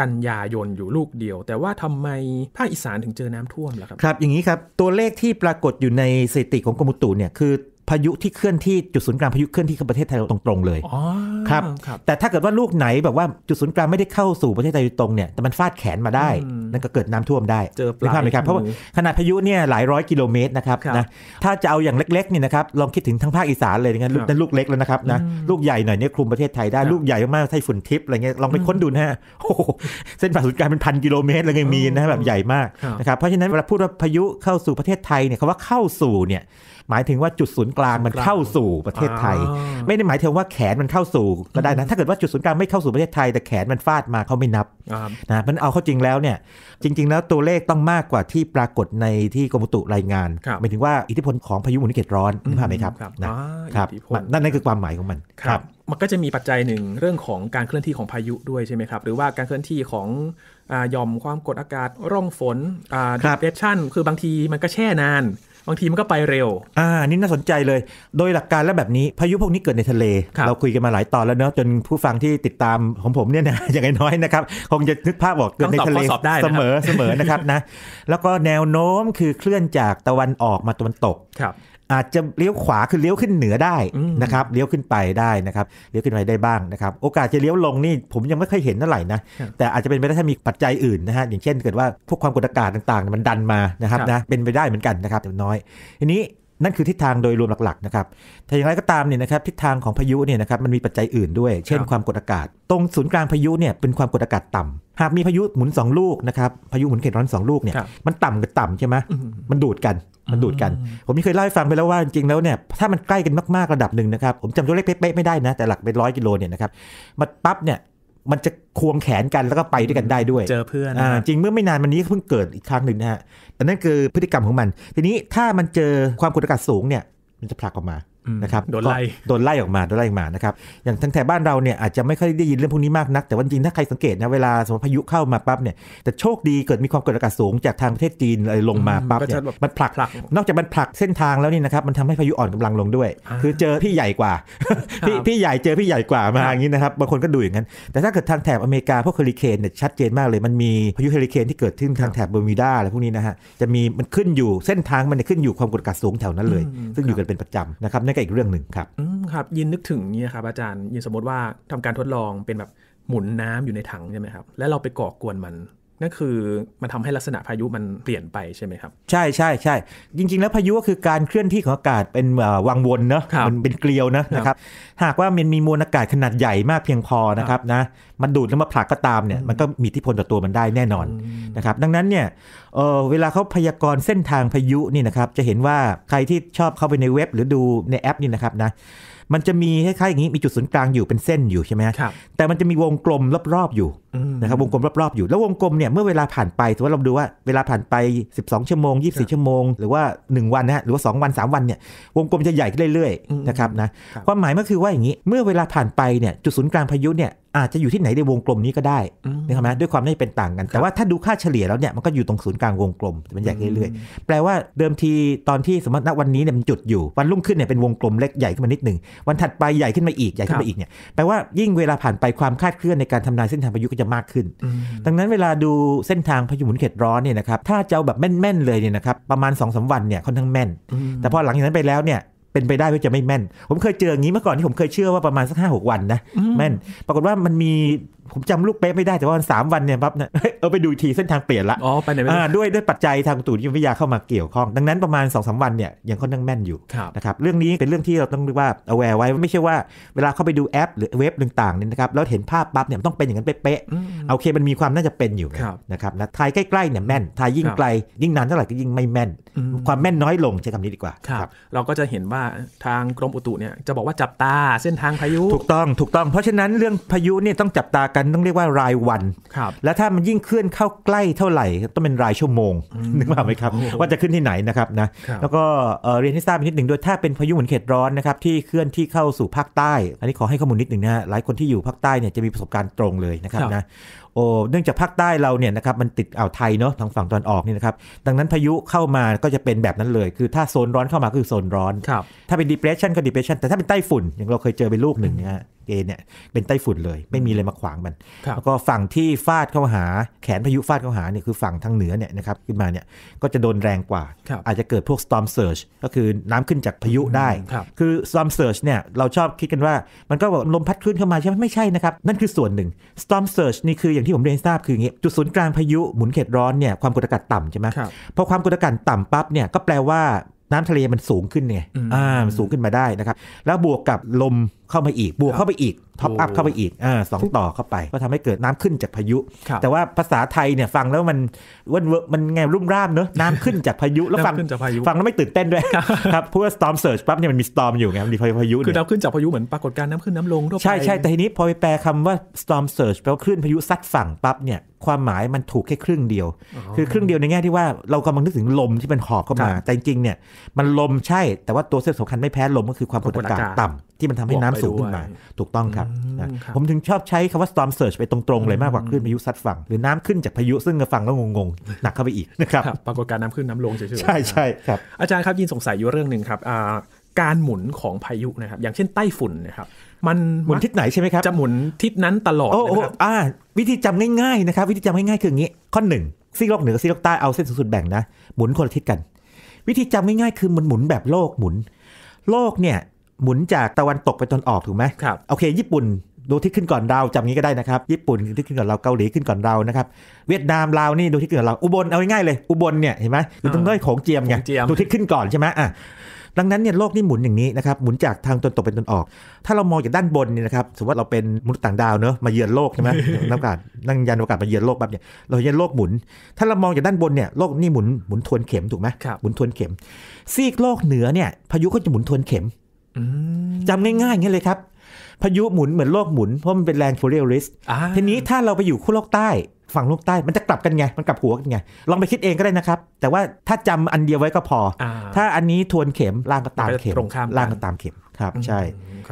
กันยายนอยู่ลูกเดียว แต่ว่าทำไมภาคอีสานถึงเจอน้ำท่วมล่ะครับ ครับ อย่างนี้ครับ ตัวเลขที่ปรากฏอยู่ในสถิติของกรมอุตุเนี่ยคือพายุที่เคลื่อนที่จุดศูนย์กลางพายุเคลื่อนที่เข้าประเทศไทยตรงๆเลยครับแต่ถ้าเกิดว่าลูกไหนแบบว่า จุดศูนย์กลางไม่ได้เข้าสู่ประเทศไทยตรงเนี่ยแต่มันฟาดแขนมาได้นั่นก็เกิดน้ำท่วมได้เจอปลาไหมครับเพราะว่าขนาดพายุเนี่ยหลายร้อยกิโลเมตรนะครับนะถ้าจะเอาอย่างเล็กๆนี่นะครับลองคิดถึงทั้งภาคอีสานเลยนะนับนลูกเล็กแล้วนะครับนะลูกใหญ่หน่อยเนี่ยคลุมประเทศไทยได้ลูกใหญ่มากๆไต้ฝุ่นทิพย์อะไรเงี้ยลองไปค้นดูนะฮะเส้นผ่าศูนย์กลางเป็นพันกิโลเมตรไลเงย้ยมีนะแบบใหญ่มากนะครับเพราะฉะนั้นเวลาพูดว่าพายุเข้าสู่ประเทศไทยเนี่ยคำว่าเข้าสู่เนี่ยหมายถึงว่าจุดศูนย์กลางมันเข้าสู่ประเทศไทย ไม่ได้หมายถึงว่าแขนมันเข้าสู่ก็ได้นะถ้าเกิดว่าจุดศูนย์กลางไม่เข้าสู่ประเทศไทยแต่แขนมันฟาดมาเขาไม่นับนะมันเอาเข้าจริงแล้วเนี่ยจริง ๆ แล้วตัวเลขต้องมากกว่าที่ปรากฏในที่กรมตุรายงานหมายถึงว่าอิทธิพลของพายุหมุนเขตร้อนนึกภาพไหมครับนะครับนั่นนั่นคือความหมายของมันครับมันก็จะมีปัจจัยหนึ่งเรื่องของการเคลื่อนที่ของพายุด้วยใช่ไหมครับหรือว่าการเคลื่อนที่ของอย่อมความกดอากาศร่องฝนดิเรชันคือบางทีมันก็แช่นานบางทีมันก็ไปเร็ว อ่า นี่น่าสนใจเลย โดยหลักการแล้วแบบนี้พายุพวกนี้เกิดในทะเล เราคุยกันมาหลายตอนแล้วเนาะจนผู้ฟังที่ติดตามของผมเนี่ยนะ อย่างน้อยนะครับ คงจะนึกภาพบอกเกิดในทะเลเสมอเสมอนะครับนะ แล้วก็แนวโน้มคือเคลื่อนจากตะวันออกมาตะวันตกครับอาจจะเลี้ยวขวาคือเลี้ยวขึ้นเหนือได้นะครับเลี้ยวขึ้นไปได้นะครับเลี้ยวขึ้นไปได้บ้างนะครับโอกาสจะเลี้ยวลงนี่ผมยังไม่เคยเห็นเท่าไหร่นะแต่อาจจะเป็นไปได้ถ้ามีปัจจัยอื่นนะฮะอย่างเช่นเกิดว่า พวกความกดอากาศต่างๆมันดันมานะครับนะเป็นไปได้เหมือนกันนะครับแต่น้อย ทีนี้นั่นคือทิศทางโดยรวมหลักๆนะครับ แต่อย่างไรก็ตามเนี่ยนะครับ ทิศทางของพายุเนี่ยนะครับ มันมีปัจจัยอื่นด้วย เช่นความกดอากาศ ตรงศูนย์กลางพายุเนี่ยเป็นความกดอากาศต่ำหากมีพายุหมุน 2 ลูกนะครับพายุหมุนเขตร้อน 2 ลูกเนี่ยมันต่ำกับต่ำใช่ไหมมันดูดกันมันดูดกัน ผมมีเคยเล่าให้ฟังไปแล้วว่าจริงแล้วเนี่ยถ้ามันใกล้กันมากๆระดับหนึ่งนะครับผมจำตัวเลขเป๊ะๆไม่ได้นะแต่หลักเป็นร้อยกิโลเนี่ยนะครับมาปั๊บเนี่ยมันจะควงแขนกันแล้วก็ไปด้วยกันได้ด้วย เจอเพื่อนจริงเมื่อไม่นานมานี้เพิ่งเกิดอีกครั้งหนึ่งนะฮะ แต่นั่นคือพฤติกรรมของมัน ทีนี้ถ้ามันเจอความกดอากาศสูงเนี่ย มันจะผลักออกมานะครับโดนไล่โดนไล่ออกมาโดนไล่ออกมานะครับอย่างทั้งแถบบ้านเราเนี่ยอาจจะไม่ค่อยได้ยินเรื่องพวกนี้มากนักแต่ว่าจริงถ้าใครสังเกตนะเวลาสมมติพายุเข้ามาปั๊บเนี่ยแต่โชคดีเกิดมีความกดอากาศสูงจากทางประเทศจีนเลยลงมาปั๊บเนี่ยมันผลักนอกจากมันผลักเส้นทางแล้วนี่นะครับมันทำให้พายุอ่อนกำลังลงด้วย คือเจอพี่ใหญ่กว่าพี่พี่ใหญ่เจอพี่ใหญ่กว่ามาอย่างนี้นะครับบางคนก็ดูอย่างนั้น แต่ถ้าเกิดทางแถบอเมริกาพวกเฮอริเคนเนี่ยชัดเจนมากเลย มันมีพายุเฮอริเคนที่เกิดขึ้นทางแถบเบอร์มิดาอะไรพวกนี้นะฮะจะมีมันขึ้นอยู่เส้นทางมันขึ้นอยู่ความกดอากาศสูงแถวนั้นเลย ซึ่งอยู่กันเป็นประจำนะครับนั่นก็อีกเรื่องหนึ่งครับครับ ยินนึกถึงเนี่ยครับอาจารย์ยินสมมติว่าทำการทดลองเป็นแบบหมุนน้ำอยู่ในถังใช่ไหมครับ แล้วเราไปก่อกวนมันนั่นคือมันทำให้ลักษณะพายุมันเปลี่ยนไปใช่ไหมครับ ใช่ใช่ใช่จริง ๆ แล้วพายุก็คือการเคลื่อนที่ของอากาศเป็นวังวนเนาะมันเป็นเกลียวนะนะครับ หากว่ามันมีมวลอากาศขนาดใหญ่มากเพียงพอนะครับนะมันดูดแล้วมาผลักก็ตามเนี่ยมันก็มีที่พลต่อตัวมันได้แน่นอนนะครับดังนั้นเนี่ยเเวลาเขาพยากรณ์เส้นทางพายุนี่นะครับจะเห็นว่าใครที่ชอบเข้าไปในเว็บหรือดูในแอปนี่นะครับนะมันจะมีคล้ายๆอย่างนี้มีจุดศูนย์กลางอยู่เป็นเส้นอยู่ใช่ไหมครับแต่มันจะมีวงกลมรอบๆอยู่นะครับวงกลมรอบๆอยู่แล้ววงกลมเนี่ยเมื่อเวลาผ่านไปสมมติเราดูว่าเวลาผ่านไป12 ชั่วโมง 24 ชั่วโมงหรือว่า 1 วันนะะหรือว่า2วัน 3 วันเนี่ยวงกลมจะใหญ่ขึ้นเรื่อยๆนะครับนะความหมายก็คือว่าอย่างนี้เมื่อเวลาผ่านไปเนี่ยจุดศูนย์กลางพายุเนี่ยอาจจะอยู่ที่ไหน ในวงกลมนี้ก็ได้นะครับนะด้วยความที่เป็นต่างกัน แต่ว่าถ้าดูค่าเฉลี่ยแล้วเนี่ย มันก็อยู่ตรงศูนย์กลางวงกลมมันใหญ่เรื่อยๆ แปลว่าเดิมทีตอนที่สมมติณวันนี้เนี่ยมันจุดอยู่ วันรุ่งขึ้นเนี่ยเป็นวงกลมเล็กใหญ่ขึ้นมานิดหนึ่งวันถัดไปใหญ่ขึ้นมาอีกใหญ่ขึ้นมาอีกเนี่ยแปลว่ายิ่งเวลาผ่านไปความคาดเคลื่อนในการทำนายเส้นทางพายุก็จะมากขึ้น ดังนั้นเวลาดูเส้นทางพายุหมุนเขตร้อนเนี่ยนะครับถ้าเจ้าแบบแม่นๆเลยเนี่ยนะครับประมาณ2อสมวันเนี่ยค่อนข้างแม่น แต่พอหลังจากนั้นไปแล้วเนี่ยเป็นไปได้ว่าจะไม่แม่น ผมเคยเจออย่างนี้เมื่อก่อนที่ผมเคยเชื่อว่าประมาณสักห้าหกวันนะ แม่น ปรากฏว่ามันมีผมจำลูกเป๊ะไม่ได้แต่ว่าสามวันเนี่ยปั๊บเนี่ยเออไปดูทีเส้นทางเปลี่ยนละอ๋อไปไหนไม่ด้วยด้วยปัจจัยทางตุนิยมวิทยาเข้ามาเกี่ยวข้องดังนั้นประมาณ2อสวันเนี่ยยังค่อนข้างแม่นอยู่นะครับเรื่องนี้เป็นเรื่องที่เราต้องเรียกว่า aware ไว้ไม่ใช่ว่าเวลาเข้าไปดูแอป หรือเว็บต่าง ๆเนี่ยนะครับแล้วเห็นภาพปั๊บเนี่ยต้องเป็นอย่างนั้นเป๊ะๆโอเคมันมีความน่าจะเป็นอยู่นะครับนะทายใกล้ๆเนี่ยแม่นทายยิ่งไกล ยิ่งนานเท่าไหร่ก็ยิ่งไม่แม่น ความแม่นน้อยลงใช้คำนี้ดีกว่าครับเราก็จะเห็นว่าทางกรมอุตุเนี่ยจะบอกว่าจับตาเส้นทางพายุถูกต้องถูกต้องเพราะฉะนั้นเรื่องพายุเนี่ยต้องจับตากันต้องเรียกว่ารายวัน ครับ และถ้ามันยิ่งเคลื่อนเข้าใกล้เท่าไหร่ต้องเป็นรายชั่วโมงนึกภาพไหมครับว่าจะขึ้นที่ไหนนะครับนะแล้วก็เรียนให้ทราบนิดหนึ่งด้วยถ้าเป็นพายุหมุนเขตร้อนนะครับที่เคลื่อนที่เข้าสู่ภาคใต้ อันนี้ขอให้ข้อมูลนิดหนึ่งนะหลายคนที่อยู่ภาคใต้เนี่ยจะมีประสบการณ์ตรงเลยนะครับนะโอ้เนื่องจากภาคใต้เราเนี่ยนะครับมันติดอ่าวไทยเนาะทางฝั่งตอนออกนี่นะครับดังนั้นพายุเข้ามาก็จะเป็นแบบนั้นเลย คือถ้าโซนร้อนเข้ามาคือโซนร้อน ถ้าเป็น depression ก็ depression แต่ถ้าเป็นไต้ฝุ่นอย่างเราเคยเจอเป็นลูกหนึ่งนะฮะเอเนี่ยเป็นไต้ฝุ่นเลยไม่มีอะไรมาขวางมัน แล้วก็ฝั่งที่ฟาดเข้าหา แขนพายุฟาดเข้าหาเนี่ยคือฝั่งทางเหนือเนี่ยนะครับขึ้นมาเนี่ยก็จะโดนแรงกว่า อาจจะเกิดพวก storm surge ก็คือน้ำขึ้นจากพายุได้ คือ storm surge เนี่ยเราชอบคิดกันว่ามันก็บลมพัดขึ้นเข้ามาใช่ไหมไม่ใช่นะครับ นั่นคือส่วนหนึ่ง storm surge นี่คืออย่างที่ผมเรียนทราบคืออย่างนี้จุดศูนย์กลางพายุหมุนเขตร้อนเนี่ยความกดอากาศต่ำใช่ไหมพอความกดอากาศต่ำปั๊บเนี่ยก็แปลว่าน้ำทะเลมันสูงขึ้นไง อ่าสูงขึ้นมาได้นะครับ แล้วบวกกับลมเข้ามาอีก บวกเข้าไปอีก ท็อปอัพเข้าไปอีก อ่าสองต่อเข้าไป ก็ทำให้เกิดน้ำขึ้นจากพายุ แต่ว่าภาษาไทยเนี่ยฟังแล้วมันวันมันไงรุ่มร่ามเนอะน้ำขึ้นจากพายุ แล้วฟัง ฟังแล้วไม่ตื่นเต้นด้วย ครับเพราะว่า storm surge ปั๊บเนี่ยมันมี storm อยู่ไงมมีพายุคือน้ำขึ้นจากพายุเหมือนปรากฏการณ์น้ำขึ้นน้ำลงทั่วไปใช่ใช่แต่ทีนี้ พอไปแปลคำว่า storm surge แปลว่าคลื่นพายุซัดฝั่งปั๊บเนี่ยความหมายมันถูกแค่ครึ่งเดียว คือครึ่งเดียวในแง่ที่ว่าเรากำลังนึกถึงลมที่มันหอบเข้ามา แต่จริงเนี่ยมันลมใช่ แต่ว่าตัวเส้นสำคัญไม่แพ้ลมก็คือความกดอากาศต่ำที่มันทำให้น้ำสูงขึ้นมา ถูกต้องครับ ผมถึงชอบใช้คำว่า storm surge ไปตรงๆ เลยมากกว่าคลื่นพายุซัดฝั่งหรือน้ำขึ้นจากพายุซึ่งฟังแล้วงงๆหนักเข้าไปอีกนะครับปรากฏการณ์น้ำขึ้นน้ำลงเฉยๆใช่ใช่ครับอาจารย์ครับยินสงสัยอยู่เรื่องหนึ่งครับการหมุนของพายุนะครับอย่างเช่นไต้ฝุ่นนะครับมันหมุนทิศไหนใช่ไหมครับ จะหมุนทิศนั้นตลอดนะครับอ่าวิธีจำง่ายๆนะครับ วิธีจำง่ายๆคืออย่างนี้ข้อหนึ่งซีกโลกเหนือซีกโลกใต้เอาเส้นสูงสุดแบ่งนะหมุนคนละทิศกัน วิธีจำง่ายๆคือมันหมุนแบบโลกหมุน โลกเนี่ย หมุนจากตะวันตกไปตะวันออกถูกไหมครับโอเค ญี่ปุ่นดูที่ขึ้นก่อนเราจำงี้ก็ได้นะครับญี่ปุ่นที่ขึ้นก่อนเราเกาหลีขึ้นก่อนเรานะครับ เวียดนามลาวนี่ดูที่ขึ้นก่อนเราอุบลเอาง่ายๆเลย อุบลเนี่ยเห็นไหมอยู่ตรงน้ยของเจียมไงดูที่ขึ้นก่อนใช่ไหมอ่ะดังนั้นเนี่ยโลกนี่หมุนอย่างนี้นะครับหมุนจากทางตนตกเป็นตนออก ถ้าเรามองจากด้านบนเนี่ยนะครับสมมติว่าเราเป็นมนุษย์ต่างดาวเนอะมาเยือนโลกใช่ไหมนักอากาศนั่งยานอวกาศมาเยือนโลกแบบเนี่ยเราเยือนโลกหมุน ถ้าเรามองจากด้านบนเนี่ยโลกนี่หมุนหมุนทวนเข็มถูกไหมหมุนทวนเข็ม ซีกโลกเหนือเนี่ยพายุก็จะหมุนทวนเข็มจำง่ายๆอย่างนี้เลยครับพายุหมุนเหมือนโลกหมุน เพราะมันเป็นแรงโฟเรียลิสทีนี้ถ้าเราไปอยู่ขั้วโลกใต้ ฝั่งโลกใต้ มันจะกลับกันไง มันกลับหัวกันไง ลองไปคิดเองก็ได้นะครับ แต่ว่าถ้าจำอันเดียวไว้ก็พออถ้าอันนี้ทวนเข็มล่างก็ตามเข็มล่างก็ตามเข็มครับ ใช่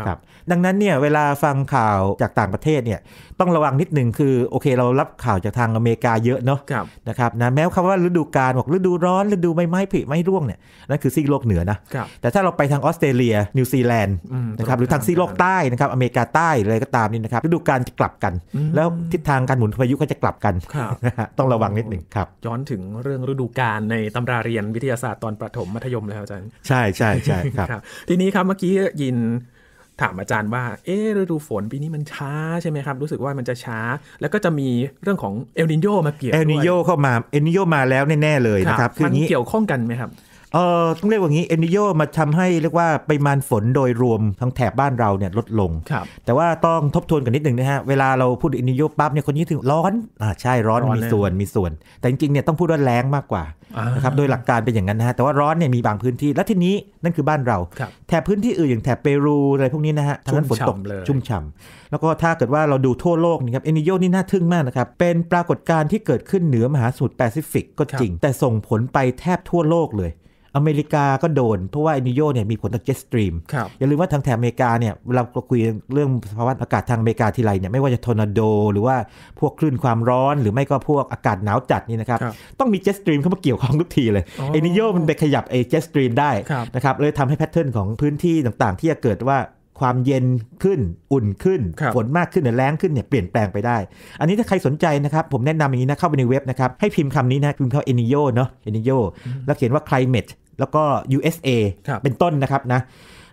ครับดังนั้นเนี่ยเวลาฟังข่าวจากต่างประเทศเนี่ยต้องระวังนิดหนึ่งคือโอเคเรารับข่าวจากทางอเมริกาเยอะเนาะนะครับนะแม้คำว่าฤดูกาลบอกฤดูร้อนฤดูใบไม้ผลิไม่ร่วงเนี่ยนั่นคือซีโลกเหนือนะแต่ถ้าเราไปทางออสเตรเลียนิวซีแลนด์นะครับหรือทางซีโลกใต้นะครับอเมริกาใต้อะไรก็ตามนี่นะครับฤดูกาลจะกลับกัน แล้วทิศทางการหมุนพายุก็จะกลับกันต้องระวังนิดหนึ่งครับย้อนถึงเรื่องฤดูกาลในตำราเรียนวิทยาศาสตร์ตอนประถมมัธยมเลยครับอาจารย์ใช่ใช่ใช่ครับ ทีนี้ครับเมื่อกี้ยินถามอาจารย์ว่าเออฤดูฝนปีนี้มันช้าใช่ไหมครับ รู้สึกว่ามันจะช้า แล้วก็จะมีเรื่องของเอลนิโยมาเกี่ยวเอลนิโยเข้ามาเอลนิโยมาแล้วแน่ๆเลยนะครับคือนี้เกี่ยวข้องกันไหมครับเอ่อต้องเรียกว่างี้เอนิโยมาทำให้เรียกว่าปริมาณฝนโดยรวมทั้งแถบบ้านเราเนี่ยลดลง ครับแต่ว่าต้องทบทวนกันนิดหนึ่งนะฮะเวลาเราพูดเอนิโยปั๊บเนี่ยคนนี้ถึงร้อนอ่าใช่ร้อนมีส่วนมีส่วน แต่จริงๆเนี่ยต้องพูดว่าแรงมากกว่านะครับโดยหลักการเป็นอย่างนั้นนะฮะ แต่ว่าร้อนเนี่ยมีบางพื้นที่และทีนี้นั่นคือบ้านเราแถบพื้นที่อื่นอย่างแถบเปรูอะไรพวกนี้นะฮะทั้งนั้นฝนตกชุ่มฉ่าแล้วก็ถ้าเกิดว่าเราดูทั่วโลกนะครับเอนิโยนี่น่าทึ่งมากนะครับเป็นปรากฏการณ์ที่เกิดขึ้นเหนือมหาสมุทรแปซิฟิก ก็จริง แต่ส่งผลไปแทบทั่วโลกเลยอเมริกาก็โดนเพราะว่าเอนิโยเนี่ยมีผลต่อเจ็ตสตรีม อย่าลืมว่าทางแถบอเมริกาเนี่ยเราก็คุยเรื่องสภาวะอากาศทางอเมริกาทีไรเนี่ยไม่ว่าจะทอร์นาโดหรือว่าพวกคลื่นความร้อน หรือไม่ก็พวกอากาศหนาวจัดนี่นะครับต้องมีเจ็ตสตรีมเข้ามาเกี่ยวข้องทุกทีเลยเอนิโยมันไปขยับไอเจ็ตสตรีมได้นะครับเลยทำให้แพทเทิร์นของพื้นที่ต่างๆ ที่จะเกิดว่าความเย็นขึ้นอุ่นขึ้นฝนมากขึ้นหรือแรงขึ้นเนี่ยเปลี่ยนแปลงไปได้ อันนี้ถ้าใครสนใจนะครับผมแนะนำอย่างนี้นะเข้าไปในเว็บนะครับให้พิมพ์คำนี้นะพิมพ์เข้าเอนิโยเนาะเอนิโยแล้วเขียนว่า climate แล้วก็ USA เป็นต้นนะครับนะ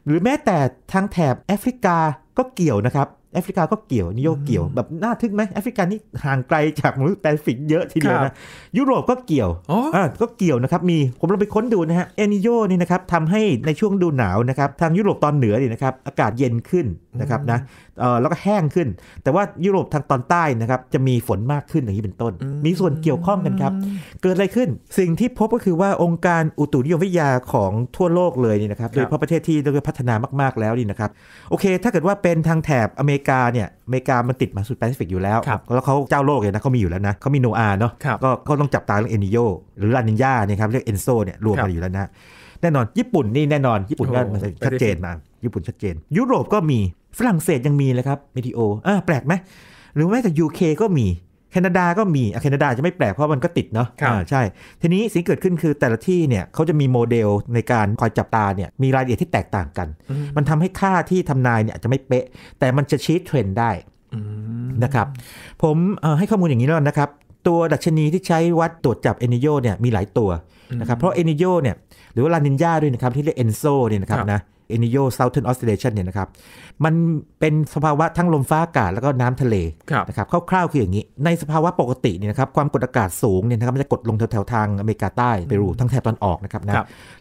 หรือแม้แต่ทางแถบแอฟริกาก็เกี่ยวนะครับแอฟริกาก็เกี่ยวนิโยเกี่ยว แบบน่าทึ่งไหมแอฟริกานี่ห่างไกลจากมนุษย์แปซิฟิกเยอะทีเดียวนะยุโรปก็เกี่ยวอ๋อก็เกี่ยวนะครับมีผมลองไปค้นดูนะฮะเอนิโยนี่นะครับทำให้ในช่วงดูหนาวนะครับทางยุโรปตอนเหนือนี่นะครับอากาศเย็นขึ้นนะครับนะเออแล้วก็แห้งขึ้น แต่ว่ายุโรปทางตอนใต้นะครับจะมีฝนมากขึ้นอย่างนี้เป็นต้น มีส่วนเกี่ยวข้องกันครับเกิดอะไรขึ้นสิ่งที่พบก็คือว่าองค์การอุตุนิยมวิทยาของทั่วโลกเลยนี่นะครับโดยเฉพาะประเทศที่พัฒนามาก ๆแล้วนี่นะครับโอเค ถ้าเกิดว่าเป็นทางแถบอเมริกาเนี่ยอเมริกามันติดมาสุดแปซิฟิกอยู่แล้ว แล้วเขาเจ้าโลกเลยนะเขามีอยู่แล้วนะเขามีโนอาเนาะก็เขาต้องจับตาเรื่องเอนิโยหรือลานินยาเนี่ยครับเรียกเอนโซเนี่ยรวมกันอยู่แล้วนะแน่นอนญี่ปุ่นนี่แน่นอน ญี่ปุ่นก็ชัดเจนมาญี่ปุ่นชัดเจน ยุโรปก็มีฝรั่งเศสยังมีเลยครับเมทิโออ่าแปลกไหมหรือแม้แต่ยูเคก็มีแคนาดาก็มีแคนาดาจะไม่แปลกเพราะมันก็ติดเนาะะใช่ ทีนี้สิ่งเกิดขึ้นคือแต่ละที่เนี่ยเขาจะมีโมเดลในการคอยจับตาเนี่ยมีรายละเอียดที่แตกต่างกัน มันทำให้ค่าที่ทำนายเนี่ยจะไม่เป๊ะแต่มันจะชี้เทรนด์ได้นะครับ ผมให้ข้อมูลอย่างนี้แล้วนะครับ ตัวดัชนีที่ใช้วัดตรวจจับเอนิโยเนี่ยมีหลายตัวนะครับ เพราะเอนิโยเนี่ยหรือว่าลานินยาด้วยนะครับ ที่เรียกเอนโซเนี่ยนะครับนะเอนิโยเซาท์เ์นออสเตรเลชันเนี่ยนะครับมันเป็นสภาวะทั้งลมฟ้าอากาศแล้วก็น้ำทะเลนะครับคร่าวๆคืออย่างนี้ ในสภาวะปกติเนี่ยนะครับความกดอากาศสูงเนี่ยนะครับมันจะกดลงแถวๆทางอเมริกาใต้ เปรู ทั้งแถบตอนออกนะครับนะ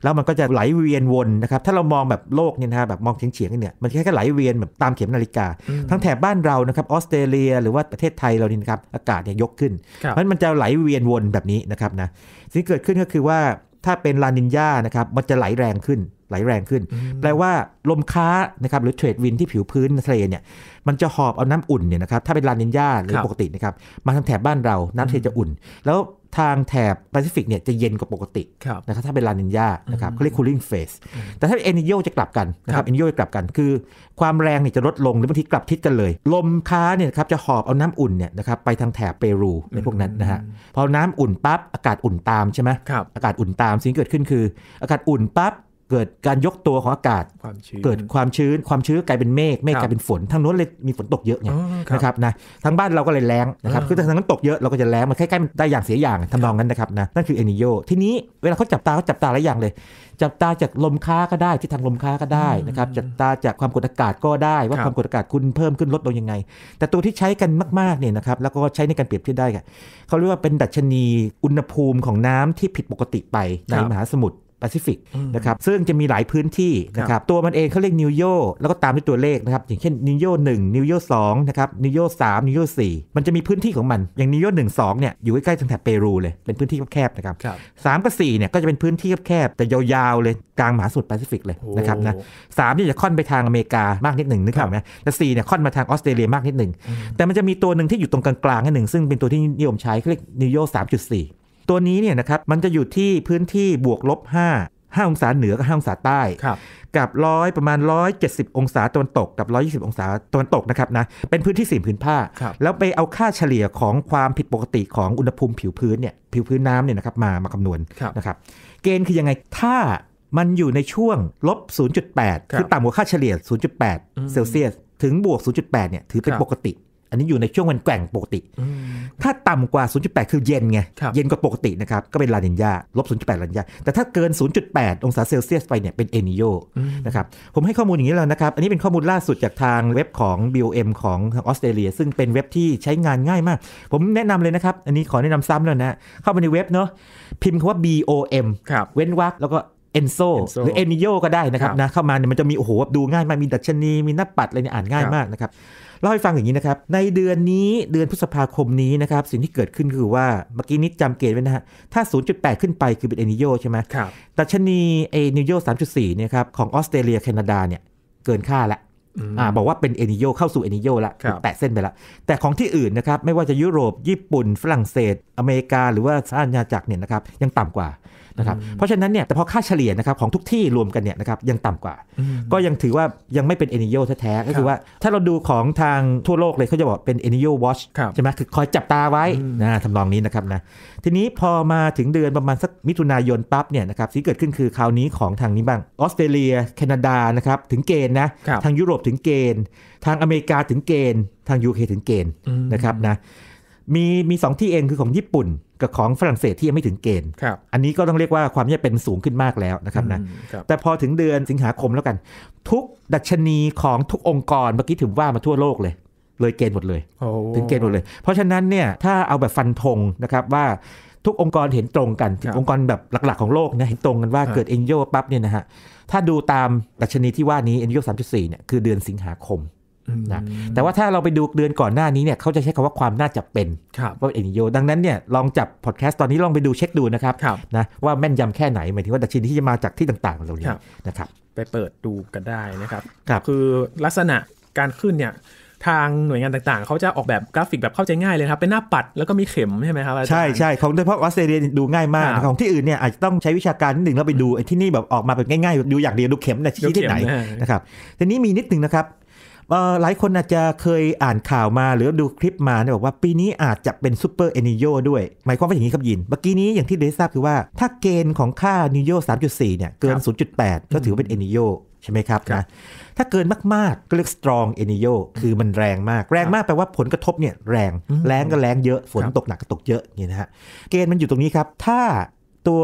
แล้วมันก็จะไหลเวียนวนนะครับถ้าเรามองแบบโลกเนี่ยนะแบบมองเฉียงๆเนี่ยมันแค่ไหลเวียนแบบตามเข็มนาฬิกา ทั้งแถบบ้านเรานะครับออสเตรเลียหรือว่าประเทศไทยเรานี่นะครับอากาศเนี่ยยกขึ้นเพนันมันจะไหลเวียนวนแบบนี้นะครับนะสิ่งเกิดขึ้นก็คือว่าถ้าเป็นลานินญานะครับมันจะไหลแรงขึ้นไหลแรงขึ้น แปลว่าลมค้านะครับหรือเทรดวินที่ผิวพื้นทะเลเนี่ยมันจะหอบเอาน้ำอุ่นเนี่ยนะครับถ้าเป็นลานินญาหรือปกตินะครับมาทางแถบบ้านเราน้ำทะเลจะอุ่น แล้วทางแถบแปซิฟิกเนี่ยจะเย็นกว่าปกตินะครับถ้าเป็นลานินญานะครับเขาเรียกคูลิ่งเฟสแต่ถ้าเป็นเอนิโยจะกลับกันนะครับเอนิโยจะกลับกันคือความแรงเนี่ยจะลดลงหรือบางทีกลับทิศกันเลย ลมค้าเนี่ยครับจะหอบเอาน้ำอุ่นเนี่ยนะครับไปทางแถบเปรูในพวกนั้นนะฮะพอน้ำอุ่นปั๊บอากาศอุ่นตามใช่ไหมอากาศอุ่นตาม สิ่งเกิดขึ้นคืออากาศอุ่นปั๊บเกิดการยกตัวของอากาศ เกิดความชื้น ความชื้นกลายเป็นเมฆ เมฆกลายเป็นฝนทางโน้นเลยมีฝนตกเยอะไงนะครับ นะทั้งบ้านเราก็เลยแล้งนะครับ คือทางนั้นตกเยอะ เราก็จะแล้งมันใกล้ๆมันได้อย่างเสียอย่าง ทำนองนั้นนะครับนะนั่นคือเอนิโยทีนี้เวลาเขาจับตาเขาจับตาหลายอย่างเลย จับตาจากลมค้าก็ได้ ที่ทางลมค้าก็ได้นะครับ จับตาจากความกดอากาศก็ได้ว่าความกดอากาศคุณเพิ่มขึ้นลดลงยังไง แต่ตัวที่ใช้กันมากๆเนี่ยนะครับ แล้วก็ใช้ในการเปรียบเทียบได้เขาเรียกว่าเป็นดัชนีอุณหภูมิของน้ำที่ผิดปกติไปในมหาสมุทรแปซิฟิกนะครับซึ่งจะมีหลายพื้นที่นะครับตัวมันเองเขาเรียกนิวโยแล้วก็ตามด้วยตัวเลขนะครับอย่างเช่นนิวโยหนึ่งนิวโยสองนะครับนิวโยสามนิวโยสี่มันจะมีพื้นที่ของมัน อย่างนิวโยหนึ่งสองเนี่ยอยู่ใกล้ๆทางแถบเปรูเลย เป็นพื้นที่แคบๆนะครับสามกับสี่เนี่ยก็จะเป็นพื้นที่แคบๆแต่ยาวๆเลยกลางมหาสมุทรแปซิฟิกเลยนะครับนะสามเนี่ยจะค่อนไปทางอเมริกามากนิดหนึ่งนึกออกไหมแต่สี่เนี่ยค่อนมาทางออสเตรเลียมากนิดหนึ่งแต่มันจะมีตัวหนึ่งที่อยู่ตรงกลางๆนิดหนึ่งซึ่งเป็นตัวที่นิยมใช้เขาเรียกนิวโยสามจุดสี่ตัวนี้เนี่ยนะครับมันจะอยู่ที่พื้นที่บวกลบ 5 5 องศาเหนือ กับ 5 องศาใต้ กับร้อยประมาณ 170 องศาตะวันตกกับ 120 องศาตะวันตกนะครับนะ เป็นพื้นที่สีพื้นผ้า แล้วไปเอาค่าเฉลี่ยของความผิดปกติของอุณหภูมิผิวพื้นเนี่ยผิวพื้นน้ำเนี่ยนะครับมามาคำนวณนะครับ เกณฑ์คือยังไงถ้ามันอยู่ในช่วงลบ 0.8 คือต่ำกว่าค่าเฉลี่ย0.8เซลเซียสถึงบวก0.8เนี่ยถือเป็นปกตินนี้อยู่ในช่วงวันแกว่งปกติ ถ้าต่ำกว่า 0.8 คือเย็นไง เย็นกว่าปกตินะครับ ก็เป็นลาเนินยาลบ 0.8 ลานินยาแต่ถ้าเกิน 0.8 องศาเซลเซียสไปเนี่ยเป็นเอนิโยนะครับ ผมให้ข้อมูลอย่างนี้แล้วนะครับ อันนี้เป็นข้อมูลล่าสุดจากทางเว็บของ BOM ของออสเตรเลีย ซึ่งเป็นเว็บที่ใช้งานง่ายมาก ผมแนะนำเลยนะครับ อันนี้ขอแนะนำซ้ำแล้วนะ เข้าไปในเว็บเนาะพิมพ์คำว่า BOM เว้นวรรคแล้วก็เอนโซหรือเอนิโยก็ได้นะครับนะเข้ามาเนี่ยมันจะมีโอ้โหดูง่ายมากมีดัชนีมีหน้าปัดอะไรเนี่ยอ่านง่ายมากนะครับเล่าให้ฟังอย่างนี้นะครับในเดือนนี้เดือนพฤษภาคมนี้นะครับสิ่งที่เกิดขึ้นคือว่าเมื่อกี้นิดจำเกณฑ์ไว้นะฮะถ้า 0.8 ขึ้นไปคือเป็นเอนิโยใช่ไหมครับแต่ชนีเอนิโย3.4เนี่ยครับของออสเตรเลียแคนาดาเนี่ยเกินค่าละอ่าบอกว่าเป็นเอนิโยเข้าสู่เอนิโยละแปะเส้นไปละแต่ของที่อื่นนะครับไม่ว่าจะยุโรปญี่ปุ่น ฝรั่งเศส อเมริกา หรือว่าสหราชอาณาจักรเนี่ยนะครับยังต่ำกว่านะครับเพราะฉะนั้นเนี่ยแต่พอค่าเฉลี่ยนะครับของทุกที่รวมกันเนี่ยนะครับยังต่ำกว่าก็ยังถือว่ายังไม่เป็นเอนิโยแท้ๆก็คือว่า ถ้าเราดูของทางทั่วโลกเลยเขาจะบอกเป็นเอนิโยวอชใช่ไหมคือคอยจับตาไว้นะทำนองนี้นะครับนะทีนี้พอมาถึงเดือนประมาณสักมิถุนายนปั๊บเนี่ยนะครับสิ่งเกิดขึ้นคือคราวนี้ของทางนี้บ้างออสเตรเลียแคนาดานะครับถึงเกณฑ์นะทางยุโรปถึงเกณฑ์ ทางอเมริกาถึงเกณฑ์ ทางยูเคถึงเกณฑ์นะครับนะมีมีสองที่เองคือของญี่ปุ่นกับของฝรั่งเศสที่ยังไม่ถึงเกณฑ์ อันนี้ก็ต้องเรียกว่าความย่เป็นสูงขึ้นมากแล้วนะครับนะ แต่พอถึงเดือนสิงหาคมแล้วกัน ทุกดัชนีของทุกองค์กรเมื่อกี้ถึงว่ามาทั่วโลกเลย เลยเกณฑ์หมดเลยถึงเกณฑ์หมดเลย เพราะฉะนั้นเนี่ยถ้าเอาแบบฟันธงนะครับว่าทุกองค์กรเห็นตรงกันองค์กรแบบหลัก ๆของโลกเนี่ยเห็นตรงกันว่าเกิดเอ็นโยปั๊บเนี่ยนะฮะถ้าดูตามดัชนีที่ว่านี้เอ็นโยสามจุดสี่เนี่ยคือเดือนสิงหาคมนะแต่ว่าถ้าเราไปดูเดือนก่อนหน้านี้เนี่ยเขาจะใช้คำว่าความน่าจะเป็นว่าเอ็นโย ดังนั้นเนี่ยลองจับพอดแคสต์ตอนนี้ลองไปดูเช็คดูนะครับนะว่าแม่นยำแค่ไหนหมายถึงว่าดัชนีที่จะมาจากที่ต่างๆเหล่านี้นะครับไปเปิดดูกันได้นะครับคบคือลักษณะการขึ้นเนี่ยทางหน่วยงานต่างๆ เขาจะออกแบบกราฟิกแบบเข้าใจง่ายเลยครับเป็นหน้าปัดแล้วก็มีเข็มใช่ไหมครับใช่ใช่ของโดยเฉพาะออสเตรเลียดูง่ายมาก ของที่อื่นเนี่ยอาจจะต้องใช้วิชาการนิดหนึ่งแล้วไปดูที่นี่แบบออกมาแบบง่ายๆ ดูอยากเดียวดูเข็มนะชี้ที่ไหนนะครับทีนี้มีนิดหนึ่งนะครับหลายคนอาจจะเคยอ่านข่าวมาหรือดูคลิปมาเนี่ยบอกว่าปีนี้อาจจะเป็นซูเปอร์เอนิโยด้วย หมายความว่าอย่างนี้ครับยินเมื่อกี้นี้อย่างที่เดทราบคือว่า ถ้าเกณฑ์ของค่านิโย3.4เนี่ยเกิน 0.8 ก็ถือเป็นเอนิโยใช่ไหมครับนะถ้าเกินมาก ๆ ก็เรียก strong e n i o คือมันแรงมาก แรงมากแปลว่าผลกระทบเนี่ยแรงแรงก็แรงเยอะ ฝนตกหนักก็ตกเยอะนี่นะฮะเกณฑ์มันอยู่ตรงนี้ครับถ้าตัว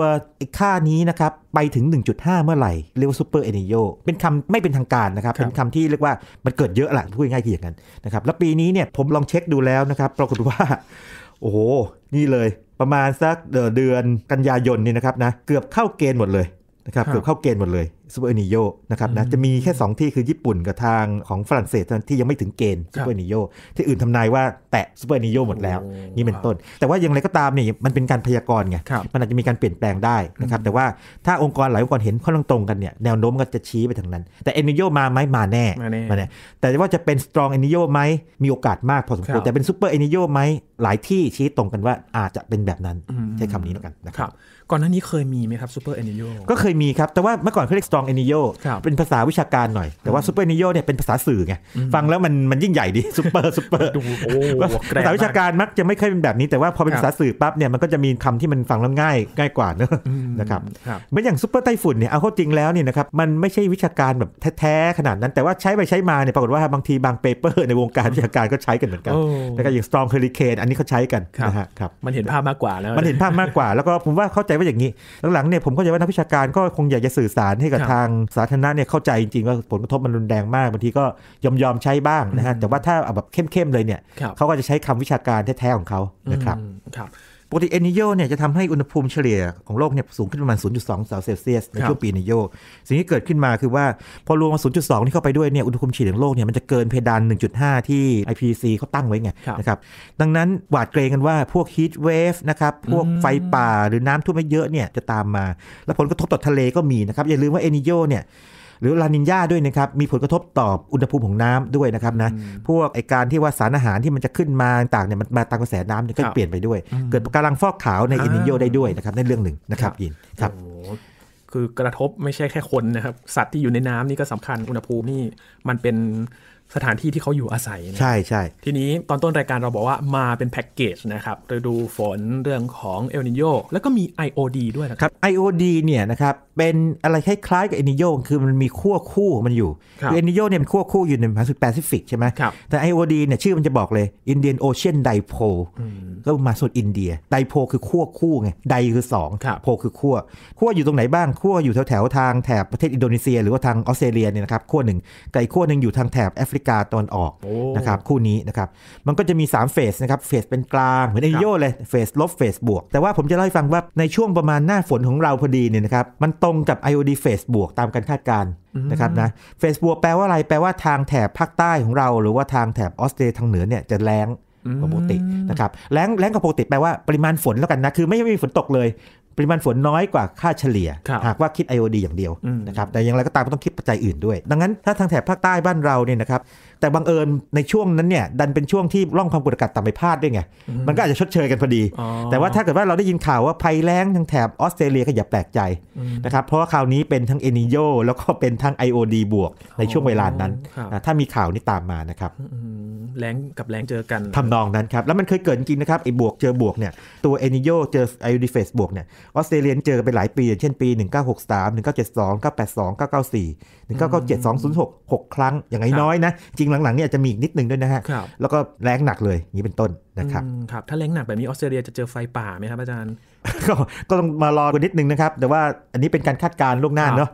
ค่านี้นะครับ ไปถึง 1.5 เมื่อไหร่ เรียกว่าซูเปอร์เอเนโยเป็นคำไม่เป็นทางการนะครับ เป็นคำที่เรียกว่ามันเกิดเยอะแหละพูดง่ายๆคืออย่างนั้นนะครับแล้วปีนี้เนี่ยผมลองเช็คดูแล้วนะครับปรากฏว่า โอ้โห นี่เลย ประมาณสักเดือนกันยายนนี่นะครับนะ เกือบเข้าเกณฑ์หมดเลยนะครับเกือบเข้าเกณฑ์หมดเลยซูเปอร์เอนิโยนะครับนะ จะมีแค่ 2 ที่คือญี่ปุ่นกับทางของฝรั่งเศสที่ยังไม่ถึงเกณฑ์ซูเปอร์เอนิโยที่อื่นทำนายว่าแตะซูเปอร์เอนิโยหมดแล้ว นี่เป็นต้น แต่ว่าอย่างไรก็ตามเนี่ยมันเป็นการพยากรณ์ไง มันอาจจะมีการเปลี่ยนแปลงได้นะครับ แต่ว่าถ้าองค์กรหลายองค์กรเห็นข้อตรงกันเนี่ยแนวโน้มก็จะชี้ไปทางนั้น แต่เอนิโยมาไหมมาแน่มาแน่ แต่ว่าจะเป็นสตรองเอนิโยไหมมีโอกาสมากพอสมควร แต่เป็นซูเปอร์เอนิโยไหมหลายที่ชี้ตรงกันว่าอาจจะเป็นแบบนั้นใช้คำนี้แล้วกันนะครับก่อนหน้านี้เคยมีไหมครับซูเปอร์เอนิโยก็เคยมีครับแต่ว่าเมื่อก่อนเขาเรียกสตองเอนิโยเป็นภาษาวิชาการหน่อยแต่ว่าซูเปอร์เอนิโยเนี่ยเป็นภาษาสื่อไงฟังแล้วมันมันยิ่งใหญ่ดีซูเปอร์ซูเปอร์ภาษาวิชาการมักจะไม่ค่อยเป็นแบบนี้ แต่ว่าพอเป็นภาษาสื่อปั๊บเนี่ยมันก็จะมีคำที่มันฟังแล้วง่ายง่ายกว่าเนอะนะครับไม่อย่างซูเปอร์ไต้ฝุ่นเนี่ยเอาเข้าจริงแล้วเนี่ยนะครับมันไม่ใช่วิชาการแบบแท้ๆขนาดนั้น แต่ว่าใช้ไปใช้มาเนี่ยปรากฏว่าบางทีบางเปเปอร์ในวงการวิชาการก็ใช้กันเหมือนกันนะครับอย่างสตองเฮอริเคนอันนี้เขาใช้กันนะฮะครับมันเห็นภาพมากกว่าแล้ว มันเห็นภาพมากกว่าแล้วก็ผมว่าเข้าใจว่าอย่างนี้ หลังๆ เนี่ย ผมเข้าใจว่านักวิชาการก็คงอยากจะสื่อสารให้กับทางสาธารณะเนี่ยเข้าใจจริงๆ ว่าผลกระทบมันรุนแรงมาก บางทีก็ยอมยอมใช้บ้างนะฮะ แต่ว่าถ้าแบบเข้มๆเลยเนี่ย เขาก็จะใช้คำวิชาการแท้ๆของเขานะครับครับปกติเอนิโยเนี่ยจะทำให้อุณหภูมิเฉลี่ยของโลกเนี่ยสูงขึ้นประมาณ 0.2องศาเซลเซียสในช่วงปีนิโยสิ่งที่เกิดขึ้นมาคือว่า พอรวมมา 0.2 นี่เข้าไปด้วยเนี่ยอุณหภูมิเฉลี่ยของโลกเนี่ยมันจะเกินเพดาน 1.5 ที่ IPC เขาตั้งไว้ไงนะครับดังนั้นหวาดเกรงกันว่าพวกฮีทเวฟนะครับพวกไฟป่าหรือน้ำท่วมเยอะเนี่ยจะตามมา และผลกระทบต่อทะเลก็มีนะครับอย่าลืมว่าเอนิโยเนี่ยหรือ ลานินญาด้วยนะครับ มีผลกระทบต่ออุณหภูมิของน้ำด้วยนะครับนะ พวกไอการที่ว่าสารอาหารที่มันจะขึ้นมาต่างเนี่ยมันมาตามกระแสน้ำเนี่ยก็เปลี่ยนไปด้วย เกิดกาลังฟอกขาวในอินิโยได้ด้วยนะครับในเรื่องหนึ่งนะครับยินครับคือกระทบไม่ใช่แค่คนนะครับสัตว์ที่อยู่ในน้ำนี่ก็สำคัญอุณหภูมินี่มันเป็นสถานที่ที่เขาอยู่อาศัยนะ ใช่ใช่ทีนี้ตอนต้นรายการเราบอกว่ามาเป็นแพ็กเกจนะครับฤดูฝนเรื่องของเอลนิโยแล้วก็มี IOD ด้วยนะครับ IOD เนี่ยนะครับเป็นอะไรคล้ายๆกับเอลนิโยคือมันมีขั้วคู่มันอยู่คือเอลนิโยเนี่ยเป็นขั้วคู่อยู่ในมหาสมุทรแปซิฟิกใช่ไหมแต่ IOD เนี่ยชื่อมันจะบอกเลย Indian Ocean Dipole ก็มาสุดอินเดียไดโพคือขั้วคู่ไงไดคือ2โพคือขั้วขั้วอยู่ตรงไหนบ้างขั้วอยู่แถวๆทางแถบประเทศอินโดนีเซียหรือว่าทางออสเตรเลียเนี่ยนะครับขั้วหนึ่งไก่ขั้วหนึ่งอยู่ทางแถบแอฟริกาตอนออกนะครับคู่นี้นะครับ มันก็จะมี3เฟสนะครับเฟสเป็นกลางเหมือนไอโยเลยเฟสลบเฟสบวก แต่ว่าผมจะเล่าให้ฟังว่าในช่วงประมาณหน้าฝนของเราพอดีเนี่ยนะครับมันตรงกับ IOD เฟสบวกตามการคาดการณ์นะครับนะเฟสบวก แปลว่าอะไรแปลว่าทางแถบภาคใต้ของเรา หรือว่าทางแถบออสเตรเลียทางเหนือเนี่ยจะแรงกว่าปกตินะครับแรงแรงกว่าปกติแปลว่าปริมาณฝนแล้วกันนะคือไม่ไม่มีฝนตกเลยปริมาณฝนน้อยกว่าค่าเฉลี่ย หากว่าคิด IOD อย่างเดียวนะครับแต่อย่างไรก็ตามต้องคิดปัจจัยอื่นด้วย ดังนั้นถ้าทางแถบภาคใต้บ้านเราเนี่ยนะครับแต่บังเอิญในช่วงนั้นเนี่ยดันเป็นช่วงที่ร่องความกดอากาศต่ำไปพาดด้วยไง มันก็อาจจะชดเชยกันพอดี แต่ว่าถ้าเกิดว่าเราได้ยินข่าวว่าภัยแล้งทางแถบออสเตรเลียก็อย่าแปลกใจนะครับเพราะว่าคราวนี้เป็นทั้งเอนิโยแล้วก็เป็นทั้ง IOD บวกในช่วงเวลานั้น ถ้ามีข่าวนี้ตามมานะครับแรงกับแรงเจอกันทำนองนั้นครับแล้วมันเคยเกิดจริงนะครับไอ้บวกเจอบวกเนี่ยตัวเอนิโยเจอไอโอดีเฟสบวกเนี่ยออสเตรเลียเจอไปหลายปีเช่นปี1963 1972 982 994 1997 2006 6 ครั้งอย่างน้อยนะจริงหลังๆเนี่ยจะมีอีกนิดนึงด้วยนะฮะ แล้วก็แรงหนักเลยนี้เป็นต้นนะครับครับ ถ้าแรงหนักแบบนี้ออสเตรเลียจะเจอไฟป่าไหมครับอาจารย์ ก็ก็ต้องมารอกันนิดนึงนะครับ แต่ว่าอันนี้เป็นการคาดการณ์ล่วงหน้าเนาะ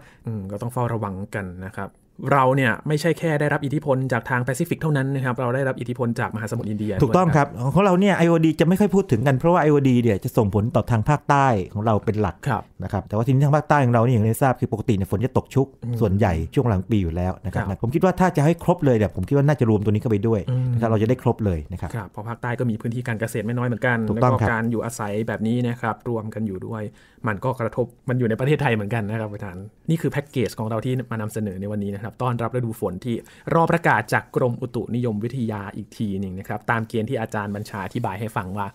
ก็ต้องเฝ้าระวังกันนะครับเราเนี่ยไม่ใช่แค่ได้รับอิทธิพลจากทางแปซิฟิกเท่านั้นนะครับเราได้รับอิทธิพลจากมหาสมุทรอินเดีย ถูกต้องครับของเราเนี่ย IOD จะไม่ค่อยพูดถึงกันเพราะว่า IOD เนี่ยจะส่งผลต่อทางภาคใต้ของเราเป็นหลักนะครับ แต่ว่าทีนี้ทางภาคใต้ของเราเนี่ยอย่างที่ทราบคือปกติเนี่ยฝนจะตกชุก ส่วนใหญ่ช่วงหลังปีอยู่แล้วนะครับผมคิดว่าถ้าจะให้ครบเลยเนี่ยผมคิดว่าน่าจะรวมตัวนี้เข้าไปด้วยนะครับเราจะได้ครบเลยนะครับเพราะภาคใต้ก็มีพื้นที่การเกษตรไม่น้อยเหมือนกันแล้วก็การอยู่อาศัยแบบนี้นะครับรวมกันอยู่ด้วย มันก็กระทบมันอยู่ในประเทศไทยเหมือนกันนะครับอาจารย์นี่คือแพ็กเกจของเราที่มานำเสนอในวันนี้นะครับครับต้อนรับฤดูฝนที่รอประกาศจากกรมอุตุนิยมวิทยาอีกทีหนึ่งนะครับตามเกณฑ์ที่อาจารย์บัญชาอธิบายให้ฟังว่า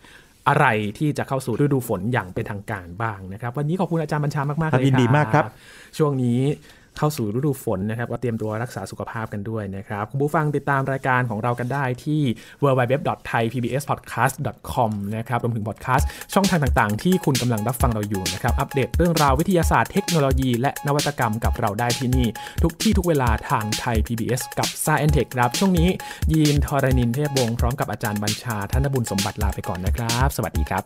อะไรที่จะเข้าสู่ฤดูฝนอย่างเป็นทางการบ้างนะครับ วันนี้ขอบคุณอาจารย์บัญชามาก ๆ เลยครับยินดีมากครับ ช่วงนี้เข้าสู่ฤดูฝนนะครับก็เตรียมตัวรักษาสุขภาพกันด้วยนะครับ คุณผู้ฟังติดตามรายการของเรากันได้ที่ www.thaipbspodcast.com นะครับรวมถึงพอดแคสต์ช่องทางต่างๆที่คุณกำลังรับฟังเราอยู่นะครับอัปเดตเรื่องราววิทยาศาสตร์เทคโนโลยีและนวัตกรรมกับเราได้ที่นี่ ทุกที่ทุกเวลาทางไทย PBS กับ s าย n t e c h ครับ ช่วงนี้ยีนทรณินเทพวงศ์พร้อมกับอาจารย์บัญชาท่านบุญสมบัติลาไปก่อนนะครับ สวัสดีครับ